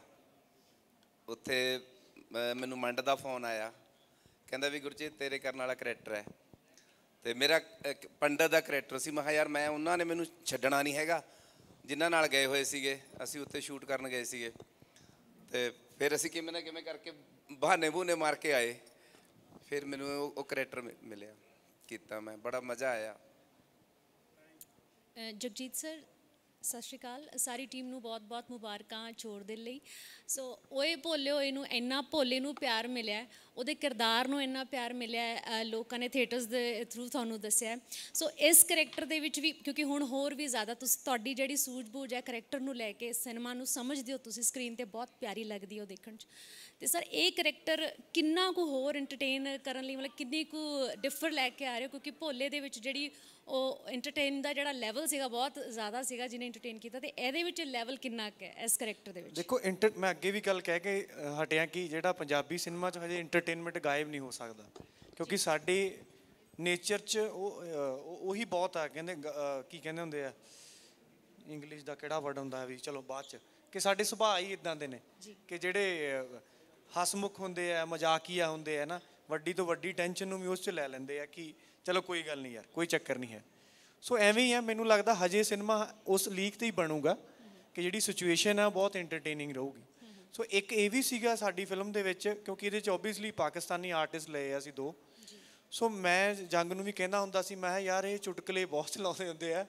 ਉੱਥੇ ਮੈਨੂੰ ਮੰਡ ਦਾ ਫੋਨ ਆਇਆ ਕਹਿੰਦਾ ਵੀ ਗੁਰਜੀਤ ਤੇਰੇ ਕਰਨ ਵਾਲਾ ਕਰੈਕਟਰ ਹੈ ਤੇ ਮੇਰਾ ਪੰਡਤ ਦਾ ਕਰੈਕਟਰ ਸੀ ਮੈਂ ਯਾਰ ਮੈਂ ਉਹਨਾਂ ਨੇ ਮੈਨੂੰ ਛੱਡਣਾ ਨਹੀਂ ਹੈਗਾ ਜਿਨ੍ਹਾਂ ਨਾਲ ਗਏ ਹੋਏ ਸੀਗੇ ਅਸੀਂ ਉੱਥੇ ਸ਼ੂਟ ਕਰਨ ਗਏ ਸੀਗੇ ਤੇ ਫਿਰ ਅਸੀਂ ਕਿਵੇਂ ਨਾ ਕਿਵੇਂ ਕਰਕੇ ਬਹਾਨੇ ਬੂਨੇ ਮਾਰ ਕੇ ਆਏ ਫਿਰ ਮੈਨੂੰ ਉਹ ਕਰੈਕਟਰ ਮਿਲਿਆ ਕੀਤਾ ਮੈਂ ਬੜਾ ਮਜ਼ਾ ਆਇਆ ਜਗਜੀਤ ਸਰ ਸਤਿ ਸ਼੍ਰੀ ਅਕਾਲ ਸਾਰੀ ਟੀਮ ਨੂੰ ਬਹੁਤ-ਬਹੁਤ ਮੁਬਾਰਕਾਂ ਛੋੜ ਦੇ ਲਈ ਸੋ ਓਏ ਭੋਲੇ ਹੋਏ ਨੂੰ ਇੰਨਾ ਭੋਲੇ ਨੂੰ ਪਿਆਰ ਮਿਲਿਆ ਉਹਦੇ ਕਿਰਦਾਰ ਨੂੰ ਇੰਨਾ ਪਿਆਰ ਮਿਲਿਆ ਲੋਕਾਂ ਨੇ ਥੀਏਟਰਸ ਦੇ ਥਰੂ ਤੁਹਾਨੂੰ ਦੱਸਿਆ ਸੋ ਇਸ ਕੈਰੈਕਟਰ ਦੇ ਵਿੱਚ ਵੀ ਕਿਉਂਕਿ ਹੁਣ ਹੋਰ ਵੀ ਜ਼ਿਆਦਾ ਤੁਸੀਂ ਤੁਹਾਡੀ ਜਿਹੜੀ ਸੂਝ-ਬੂਝ ਹੈ ਕੈਰੈਕਟਰ ਨੂੰ ਲੈ ਕੇ ਸਿਨੇਮਾ ਨੂੰ ਸਮਝਦੇ ਹੋ ਤੁਸੀਂ ਸਕਰੀਨ ਤੇ ਬਹੁਤ ਪਿਆਰੀ ਲੱਗਦੀ ਹੋ ਦੇਖਣ 'ਚ ਤੇ ਸਰ ਇਹ ਕੈਰੈਕਟਰ ਕਿੰਨਾ ਕੁ ਹੋਰ ਐਂਟਰਟੇਨ ਕਰਨ ਲਈ ਮਤਲਬ ਕਿੰਨੀ ਕੁ ਡਿਫਰ ਲੈ ਕੇ ਆ ਰਹੇ ਹੋ ਕਿਉਂਕਿ ਭੋਲੇ ਦੇ ਵਿੱਚ ਜਿਹੜੀ ਉਹ ਐਂਟਰਟੇਨ ਦਾ ਜਿਹੜਾ ਲੈਵਲ ਸੀਗਾ ਬਹੁਤ ਜ਼ਿਆਦਾ ਸੀਗਾ ਜਿਹਨੇ ਐਂਟਰਟੇਨ ਕੀਤਾ ਤੇ ਇਹਦੇ ਵਿੱਚ ਲੈਵਲ ਕਿੰਨਾ ਹੈ ਇਸ ਕੈਰੈਕਟਰ ਦੇ ਵਿੱਚ ਦੇਖੋ ਮੈਂ ਅੱਗੇ ਵੀ ਗੱਲ ਕਹਿ ਕੇ ਹਟਿਆ ਕਿ ਜਿਹੜਾ ਪੰਜਾਬੀ ਸਿਨੇਮਾ 'ਚ ਹਜੇ ਐਂਟਰਟੇਨਮੈਂਟ ਗਾਇਬ ਨਹੀਂ ਹੋ ਸਕਦਾ ਕਿਉਂਕਿ ਸਾਡੇ ਨੇਚਰ 'ਚ ਉਹ ਉਹੀ ਬਹੁਤ ਆ ਕਹਿੰਦੇ ਕੀ ਕਹਿੰਦੇ ਹੁੰਦੇ ਆ ਇੰਗਲਿਸ਼ ਦਾ ਕਿਹੜਾ ਵਰਡ ਹੁੰਦਾ ਵੀ ਚਲੋ ਬਾਅਦ 'ਚ ਕਿ ਸਾਡੇ ਸੁਭਾਅ ਹੀ ਇਦਾਂ ਦੇ ਨੇ ਕਿ ਜਿਹੜੇ ਹਸਮੁਖ ਹੁੰਦੇ ਆ ਮਜ਼ਾਕੀਆ ਹੁੰਦੇ ਆ ਨਾ ਵੱਡੀ ਤੋਂ ਵੱਡੀ ਟੈਨਸ਼ਨ ਨੂੰ ਵੀ ਉਸ 'ਚ ਲੈ ਲੈਂਦੇ ਆ ਕਿ ਚਲੋ ਕੋਈ ਗੱਲ ਨਹੀਂ ਯਾਰ ਕੋਈ ਚੱਕਰ ਨਹੀਂ ਹੈ ਸੋ ਐਵੇਂ ਹੀ ਆ ਮੈਨੂੰ ਲੱਗਦਾ ਹਜੇ ਸਿਨੇਮਾ ਉਸ ਲੀਕ ਤੇ ਹੀ ਬਣੂਗਾ ਕਿ ਜਿਹੜੀ ਸਿਚੁਏਸ਼ਨ ਆ ਬਹੁਤ ਐਂਟਰਟੇਨਿੰਗ ਰਹੂਗੀ ਸੋ ਇੱਕ ਇਹ ਵੀ ਸੀਗਾ ਸਾਡੀ ਫਿਲਮ ਦੇ ਵਿੱਚ ਕਿਉਂਕਿ ਇਹਦੇ ਚ ਆਬਵੀਅਸਲੀ ਪਾਕਿਸਤਾਨੀ ਆਰਟਿਸਟ ਲਏ ਅਸੀਂ ਦੋ ਸੋ ਮੈਂ ਜੰਗ ਨੂੰ ਵੀ ਕਹਿੰਦਾ ਹੁੰਦਾ ਸੀ ਮੈਂ ਯਾਰ ਇਹ ਚੁਟਕਲੇ ਬਹੁਤ ਚਲਾਉਂਦੇ ਹੁੰਦੇ ਆ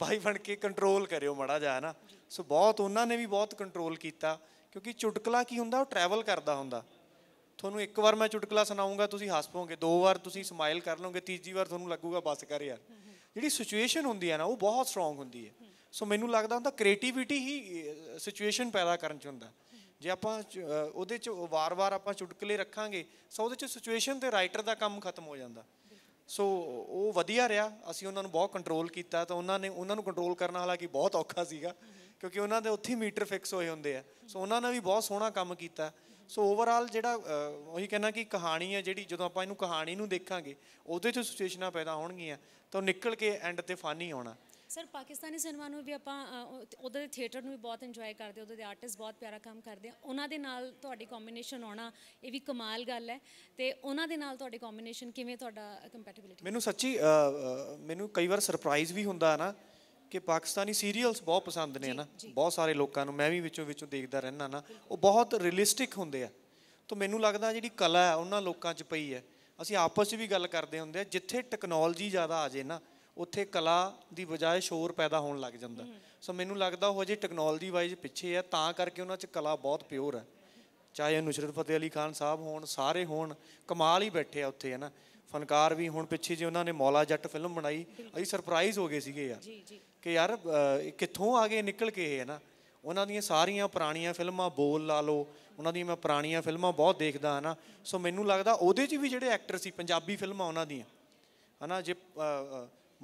ਬਾਈ ਬਣ ਕੇ ਕੰਟਰੋਲ ਕਰਿਓ ਮੜਾ ਜਾ ਨਾ ਸੋ ਬਹੁਤ ਉਹਨਾਂ ਨੇ ਵੀ ਬਹੁਤ ਕੰਟਰੋਲ ਕੀਤਾ ਕਿਉਂਕਿ ਚੁਟਕਲਾ ਕੀ ਹੁੰਦਾ ਉਹ ਟਰੈਵਲ ਕਰਦਾ ਹੁੰਦਾ ਤੁਹਾਨੂੰ ਇੱਕ ਵਾਰ ਮੈਂ ਚੁਟਕਲਾ ਸੁਣਾਉਂਗਾ ਤੁਸੀਂ ਹੱਸ ਪੋਗੇ ਦੋ ਵਾਰ ਤੁਸੀਂ ਸਮਾਈਲ ਕਰ ਲਓਗੇ ਤੀਜੀ ਵਾਰ ਤੁਹਾਨੂੰ ਲੱਗੂਗਾ ਬਸ ਕਰ ਯਾਰ ਜਿਹੜੀ ਸਿਚੁਏਸ਼ਨ ਹੁੰਦੀ ਹੈ ਨਾ ਉਹ ਬਹੁਤ ਸਟਰੋਂਗ ਹੁੰਦੀ ਹੈ ਸੋ ਮੈਨੂੰ ਲੱਗਦਾ ਹੁੰਦਾ ਕ੍ਰੀਏਟੀਵਿਟੀ ਹੀ ਸਿਚੁਏਸ਼ਨ ਪੈਦਾ ਕਰਨ ਚ ਹੁੰਦਾ ਜੇ ਆਪਾਂ ਉਹਦੇ 'ਚ ਵਾਰ-ਵਾਰ ਆਪਾਂ ਚੁਟਕਲੇ ਰੱਖਾਂਗੇ ਸੋ ਉਹਦੇ 'ਚ ਸਿਚੁਏਸ਼ਨ ਤੇ ਰਾਈਟਰ ਦਾ ਕੰਮ ਖਤਮ ਹੋ ਜਾਂਦਾ ਸੋ ਉਹ ਵਧੀਆ ਰਿਹਾ ਅਸੀਂ ਉਹਨਾਂ ਨੂੰ ਬਹੁਤ ਕੰਟਰੋਲ ਕੀਤਾ ਤਾਂ ਉਹਨਾਂ ਨੇ ਉਹਨਾਂ ਨੂੰ ਕੰਟਰੋਲ ਕਰਨਾ ਹਾਲਾਂਕਿ ਬਹੁਤ ਔਖਾ ਸੀਗਾ ਕਿਉਂਕਿ ਉਹਨਾਂ ਦੇ ਉੱਥੇ ਮੀਟਰ ਫਿਕਸ ਹੋਏ ਹੁੰਦੇ ਆ ਸੋ ਉਹਨਾਂ ਨੇ ਵੀ ਬਹੁਤ ਸੋਹਣਾ ਕੰਮ ਕੀਤਾ ਸੋ ਓਵਰਆਲ ਜਿਹੜਾ ਉਹੀ ਕਹਿਣਾ ਕਿ ਕਹਾਣੀ ਹੈ ਜਿਹੜੀ ਜਦੋਂ ਆਪਾਂ ਇਹਨੂੰ ਕਹਾਣੀ ਨੂੰ ਦੇਖਾਂਗੇ ਉਹਦੇ 'ਚ ਸਿਚੁਏਸ਼ਨਾਂ ਪੈਦਾ ਹੋਣਗੀਆਂ ਤਾਂ ਨਿਕਲ ਕੇ ਐਂਡ ਤੇ ਫਨ ਹੀ ਆਉਣਾ ਸਰ ਪਾਕਿਸਤਾਨੀ ਸਿਨੇਮਾ ਨੂੰ ਵੀ ਆਪਾਂ ਉਹਦੇ ਦੇ ਥੀਏਟਰ ਨੂੰ ਵੀ ਬਹੁਤ ਇੰਜੋਏ ਕਰਦੇ ਉਹਦੇ ਦੇ ਆਰਟਿਸਟ ਬਹੁਤ ਪਿਆਰਾ ਕੰਮ ਕਰਦੇ ਆ ਉਹਨਾਂ ਦੇ ਨਾਲ ਤੁਹਾਡੀ ਕੰਬੀਨੇਸ਼ਨ ਆਉਣਾ ਇਹ ਵੀ ਕਮਾਲ ਗੱਲ ਹੈ ਤੇ ਉਹਨਾਂ ਦੇ ਨਾਲ ਤੁਹਾਡੀ ਕੰਬੀਨੇਸ਼ਨ ਕਿਵੇਂ ਤੁਹਾਡਾ ਕੰਪੈਟੀਬਿਲਿਟੀ ਮੈਨੂੰ ਸੱਚੀ ਮੈਨੂੰ ਕਈ ਵਾਰ ਸਰਪ੍ਰਾਈਜ਼ ਵੀ ਹੁੰਦਾ ਨਾ ਕਿ ਪਾਕਿਸਤਾਨੀ ਸੀਰੀਅਲਸ ਬਹੁਤ ਪਸੰਦ ਨੇ ਨਾ ਬਹੁਤ ਸਾਰੇ ਲੋਕਾਂ ਨੂੰ ਮੈਂ ਵੀ ਵਿੱਚੋਂ ਵਿੱਚੋਂ ਦੇਖਦਾ ਰਹਿਣਾ ਨਾ ਉਹ ਬਹੁਤ ਰੀਅਲਿਸਟਿਕ ਹੁੰਦੇ ਆ ਤਾਂ ਮੈਨੂੰ ਲੱਗਦਾ ਜਿਹੜੀ ਕਲਾ ਹੈ ਉਹਨਾਂ ਲੋਕਾਂ 'ਚ ਪਈ ਹੈ ਅਸੀਂ ਆਪਸ 'ਚ ਵੀ ਗੱਲ ਕਰਦੇ ਹੁੰਦੇ ਆ ਜਿੱਥੇ ਟੈਕਨੋਲੋਜੀ ਜ਼ਿਆਦਾ ਆ ਜੇ ਨਾ ਉੱਥੇ ਕਲਾ ਦੀ ਬਜਾਏ ਸ਼ੋਰ ਪੈਦਾ ਹੋਣ ਲੱਗ ਜਾਂਦਾ ਸੋ ਮੈਨੂੰ ਲੱਗਦਾ ਉਹ ਜੇ ਟੈਕਨੋਲੋਜੀ ਵਾਈਜ਼ ਪਿੱਛੇ ਆ ਤਾਂ ਕਰਕੇ ਉਹਨਾਂ 'ਚ ਕਲਾ ਬਹੁਤ ਪਿਓਰ ਹੈ ਚਾਹੇ ਨੁਸਰਤ ਫਤਿਹ ਅਲੀ ਖਾਨ ਸਾਹਿਬ ਹੋਣ ਸਾਰੇ ਹੋਣ ਕਮਾਲ ਹੀ ਬੈਠੇ ਆ ਉੱਥੇ ਹੈ ਨਾ ਫਨਕਾਰ ਵੀ ਹੁਣ ਪਿੱਛੇ ਜੇ ਉਹਨਾਂ ਨੇ ਮੌਲਾ ਜੱਟ ਫਿਲਮ ਬਣਾਈ ਅਸੀਂ ਸਰਪ੍ਰਾਈਜ਼ ਹੋ ਗਏ ਸੀਗੇ ਯਾਰ ਕਿ ਯਾਰ ਕਿੱਥੋਂ ਆ ਗਏ ਨਿਕਲ ਕੇ ਇਹ ਹੈ ਨਾ ਉਹਨਾਂ ਦੀਆਂ ਸਾਰੀਆਂ ਪੁਰਾਣੀਆਂ ਫਿਲਮਾਂ ਬੋਲ ਲਾ ਲਓ ਉਹਨਾਂ ਦੀਆਂ ਮੈਂ ਪੁਰਾਣੀਆਂ ਫਿਲਮਾਂ ਬਹੁਤ ਦੇਖਦਾ ਹਾਂ ਨਾ ਸੋ ਮੈਨੂੰ ਲੱਗਦਾ ਉਹਦੇ 'ਚ ਵੀ ਜਿਹੜੇ ਐਕਟਰ ਸੀ ਪੰਜਾਬੀ ਫਿਲਮਾਂ ਉਹਨਾਂ ਦੀਆਂ ਹਨਾ ਜੇ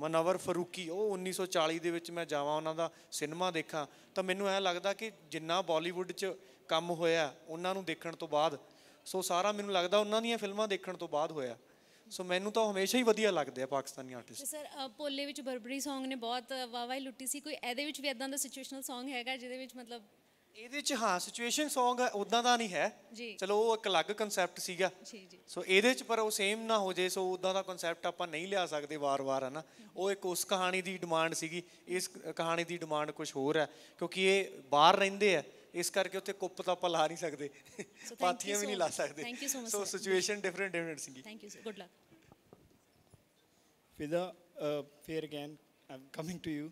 ਮਨਵਰ ਫਰੂਕੀ ਉਹ 1940 ਦੇ ਵਿੱਚ ਮੈਂ ਜਾਵਾਂ ਉਹਨਾਂ ਦਾ ਸਿਨੇਮਾ ਦੇਖਾਂ ਤਾਂ ਮੈਨੂੰ ਐ ਲੱਗਦਾ ਕਿ ਜਿੰਨਾ ਬਾਲੀਵੁੱਡ 'ਚ ਕੰਮ ਹੋਇਆ ਉਹਨਾਂ ਨੂੰ ਦੇਖਣ ਤੋਂ ਬਾਅਦ ਸੋ ਸਾਰਾ ਮੈਨੂੰ ਲੱਗਦਾ ਉਹਨਾਂ ਦੀਆਂ ਫਿਲਮਾਂ ਦੇਖਣ ਤੋਂ ਬਾਅਦ ਹੋਇਆ ਸੋ ਮੈਨੂੰ ਤਾਂ ਹਮੇਸ਼ਾ ਹੀ ਵਧੀਆ ਲੱਗਦੇ ਆ ਪਾਕਿਸਤਾਨੀ ਆਰਟਿਸਟ ਸਰ ਪੋਲੇ ਵਿੱਚ ਬਰਬਰੀ Song ਨੇ ਬਹੁਤ ਵਾਵਾ ਹੀ ਲੁੱਟੀ ਸੀ ਕੋਈ ਇਹਦੇ ਵਿੱਚ ਵੀ ਇਦਾਂ ਦਾ ਸਿਚੁਏਸ਼ਨਲ Song ਹੈਗਾ ਜਿਹਦੇ ਵਿੱਚ ਮਤਲਬ ਇਹਦੇ ਚ ਹਾਂ ਸਿਚੁਏਸ਼ਨ Song ਉਦਾਂ ਦਾ ਨਹੀਂ ਹੈ ਚਲੋ ਉਹ ਇੱਕ ਅਲੱਗ ਕਨਸੈਪਟ ਸੀਗਾ ਸੋ ਇਹਦੇ ਚ ਪਰ ਉਹ ਸੇਮ ਨਾ ਹੋ ਜੇ ਸੋ ਉਦਾਂ ਦਾ ਕਨਸੈਪਟ ਆਪਾਂ ਨਹੀਂ ਲਿਆ ਸਕਦੇ ਵਾਰ-ਵਾਰ ਹਨਾ ਉਹ ਇੱਕ ਉਸ ਕਹਾਣੀ ਦੀ ਡਿਮਾਂਡ ਸੀਗੀ ਇਸ ਕਹਾਣੀ ਦੀ ਡਿਮਾਂਡ ਕੁਝ ਹੋਰ ਹੈ ਕਿਉਂਕਿ ਇਹ ਬਾਹਰ ਰਹਿੰਦੇ ਆ ਇਸ ਕਰਕੇ ਉੱਥੇ ਕੁੱਪ ਤਾਂ ਆਪਾਂ ਲਾ ਨਹੀਂ ਸਕਦੇ ਪਾਥੀਆਂ ਵੀ ਨਹੀਂ ਲਾ ਸਕਦੇ ਸੋ ਸਿਚੁਏਸ਼ਨ ਡਿਫਰੈਂਟ ਡਿਫਰੈਂਟ ਸੀਗੀ thank you sir good luck ਫਿਰ ਫੇਅਰ again I'm coming to you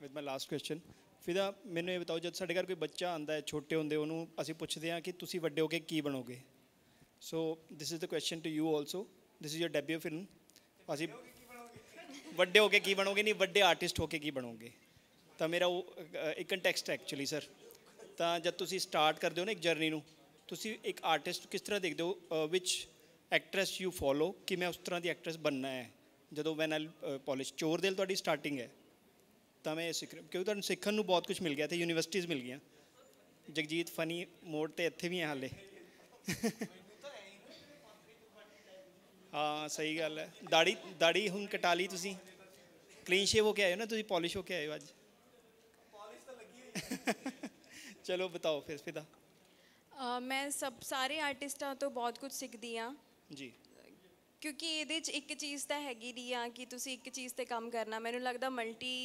with my last question Fida ਮੈਨੂੰ ਇਹ ਬਤਾਓ ਜਦ ਸਾਡੇ ਘਰ ਕੋਈ ਬੱਚਾ ਆਂਦਾ ਹੈ ਛੋਟੇ ਹੁੰਦੇ ਉਹਨੂੰ ਅਸੀਂ ਪੁੱਛਦੇ ਹਾਂ ਕਿ ਤੁਸੀਂ ਵੱਡੇ ਹੋ ਕੇ ਕੀ ਬਣੋਗੇ so this is the question to you also this is your debut film ਅਸੀਂ ਵੱਡੇ ਹੋ ਕੇ ਕੀ ਬਣੋਗੇ ਨਹੀਂ ਵੱਡੇ ਆਰਟਿਸਟ ਹੋ ਕੇ ਕੀ ਬਣੋਗੇ ਤਾਂ ਮੇਰਾ ਉਹ ਇੱਕ ਕੰਟੈਕਸਟ ਐਕਚੁਅਲੀ ਸਰ ਤਾਂ ਜਦ ਤੁਸੀਂ ਸਟਾਰਟ ਕਰਦੇ ਹੋ ਨਾ ਇੱਕ ਜਰਨੀ ਨੂੰ ਤੁਸੀਂ ਇੱਕ ਆਰਟਿਸਟ ਕਿਸ ਤਰ੍ਹਾਂ ਦੇਖਦੇ ਹੋ ਵਿਚ ਐਕਟਰੈਸ ਯੂ ਫੋਲੋ ਕਿ ਮੈਂ ਉਸ ਤਰ੍ਹਾਂ ਦੀ ਐਕਟਰੈਸ ਬੰਨਣਾ ਹੈ ਜਦੋਂ ਵੈਨ ਆਈ ਪੋਲਿਸ਼ ਚੋਰ ਦਿਲ ਤੁਹਾਡੀ ਸਟਾਰਟਿੰਗ ਹੈ ਤਾਂ ਮੈਂ ਸਿੱਖ ਕਿਉਂਕਿ ਤੁਹਾਨੂੰ ਸਿੱਖਣ ਨੂੰ ਬਹੁਤ ਕੁਝ ਮਿਲ ਗਿਆ ਤੇ ਯੂਨੀਵਰਸਿਟੀਆਂ ਮਿਲ ਗਈਆਂ ਜਗਜੀਤ ਫਨੀ ਮੋੜ ਤੇ ਇੱਥੇ ਵੀ ਹੈ ਹਾਲੇ ਹਾਂ ਸਹੀ ਗੱਲ ਹੈ ਦਾੜੀ ਦਾੜੀ ਹੁਣ ਕਟਾ ਲਈ ਤੁਸੀਂ ਕਲੀਨ ਸ਼ੇਵ ਹੋ ਕੇ ਆਏ ਹੋ ਨਾ ਤੁਸੀਂ ਪਾਲਿਸ਼ ਹੋ ਕੇ ਆਏ ਹੋ ਅੱਜ ਪਾਲਿਸ਼ ਤਾਂ ਲੱਗੀ ਹੋਈ ਚਲੋ ਬਤਾਓ ਫਿਰ ਫਿਦਾ ਮੈਂ ਸਭ ਸਾਰੇ ਆਰਟਿਸਟਾਂ ਤੋਂ ਬਹੁਤ ਕੁਝ ਸਿੱਖਦੀ ਆ ਜੀ ਕਿਉਂਕਿ ਇਹਦੇ 'ਚ ਇੱਕ ਚੀਜ਼ ਤਾਂ ਹੈਗੀ ਦੀ ਆ ਕਿ ਤੁਸੀਂ ਇੱਕ ਚੀਜ਼ ਤੇ ਕੰਮ ਕਰਨਾ ਮੈਨੂੰ ਲੱਗਦਾ ਮਲਟੀ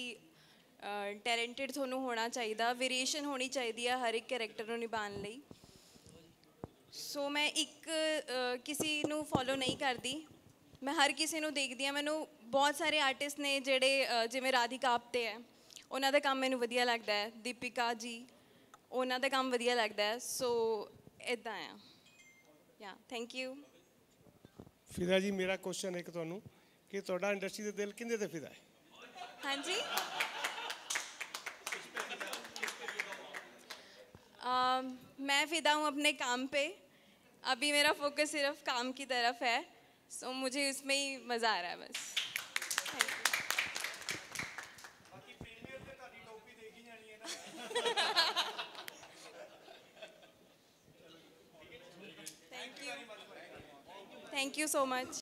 ਟੈਲੈਂਟਡ ਤੁਹਾਨੂੰ ਹੋਣਾ ਚਾਹੀਦਾ ਵੇਰੀਏਸ਼ਨ ਹੋਣੀ ਚਾਹੀਦੀ ਆ ਹਰ ਇੱਕ ਕੈਰੈਕਟਰ ਨੂੰ ਨਿਭਾਉਣ ਲਈ ਸੋ ਮੈਂ ਇੱਕ ਕਿਸੇ ਨੂੰ ਫੋਲੋ ਨਹੀਂ ਕਰਦੀ ਮੈਂ ਹਰ ਕਿਸੇ ਨੂੰ ਦੇਖਦੀ ਆ ਮੈਨੂੰ ਬਹੁਤ ਸਾਰੇ ਆਰਟਿਸਟ ਨੇ ਜਿਹੜੇ ਜਿਵੇਂ ਰਾਧਿਕਾ ਆਪਤੇ ਹੈ ਉਹਨਾਂ ਦਾ ਕੰਮ ਮੈਨੂੰ ਵਧੀਆ ਲੱਗਦਾ ਹੈ ਦੀਪਿਕਾ ਜੀ ਉਹਨਾਂ ਦਾ ਕੰਮ ਵਧੀਆ ਲੱਗਦਾ ਹੈ ਸੋ ਇਦਾਂ ਆ ਯਾ ਥੈਂਕ ਯੂ ਫਿਦਾ ਜੀ ਮੇਰਾ ਕੁਐਸਚਨ ਹੈ ਕਿ ਤੁਹਾਨੂੰ ਕਿ ਤੁਹਾਡਾ ਇੰਡਸਟਰੀ ਦੇ ਦਿਲ ਕਿੰਦੇ ਤੇ ਫਿਦਾ ਹੈ ਹਾਂਜੀ Um, मैं फिदा हूँ अपने काम पे अभी मेरा फोकस सिर्फ काम की तरफ है सो so, मुझे इसमें ही मज़ा आ रहा है बस थैंक यू सो मच